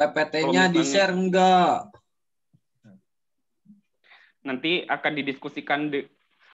PPT-nya di-share enggak? Nanti akan didiskusikan di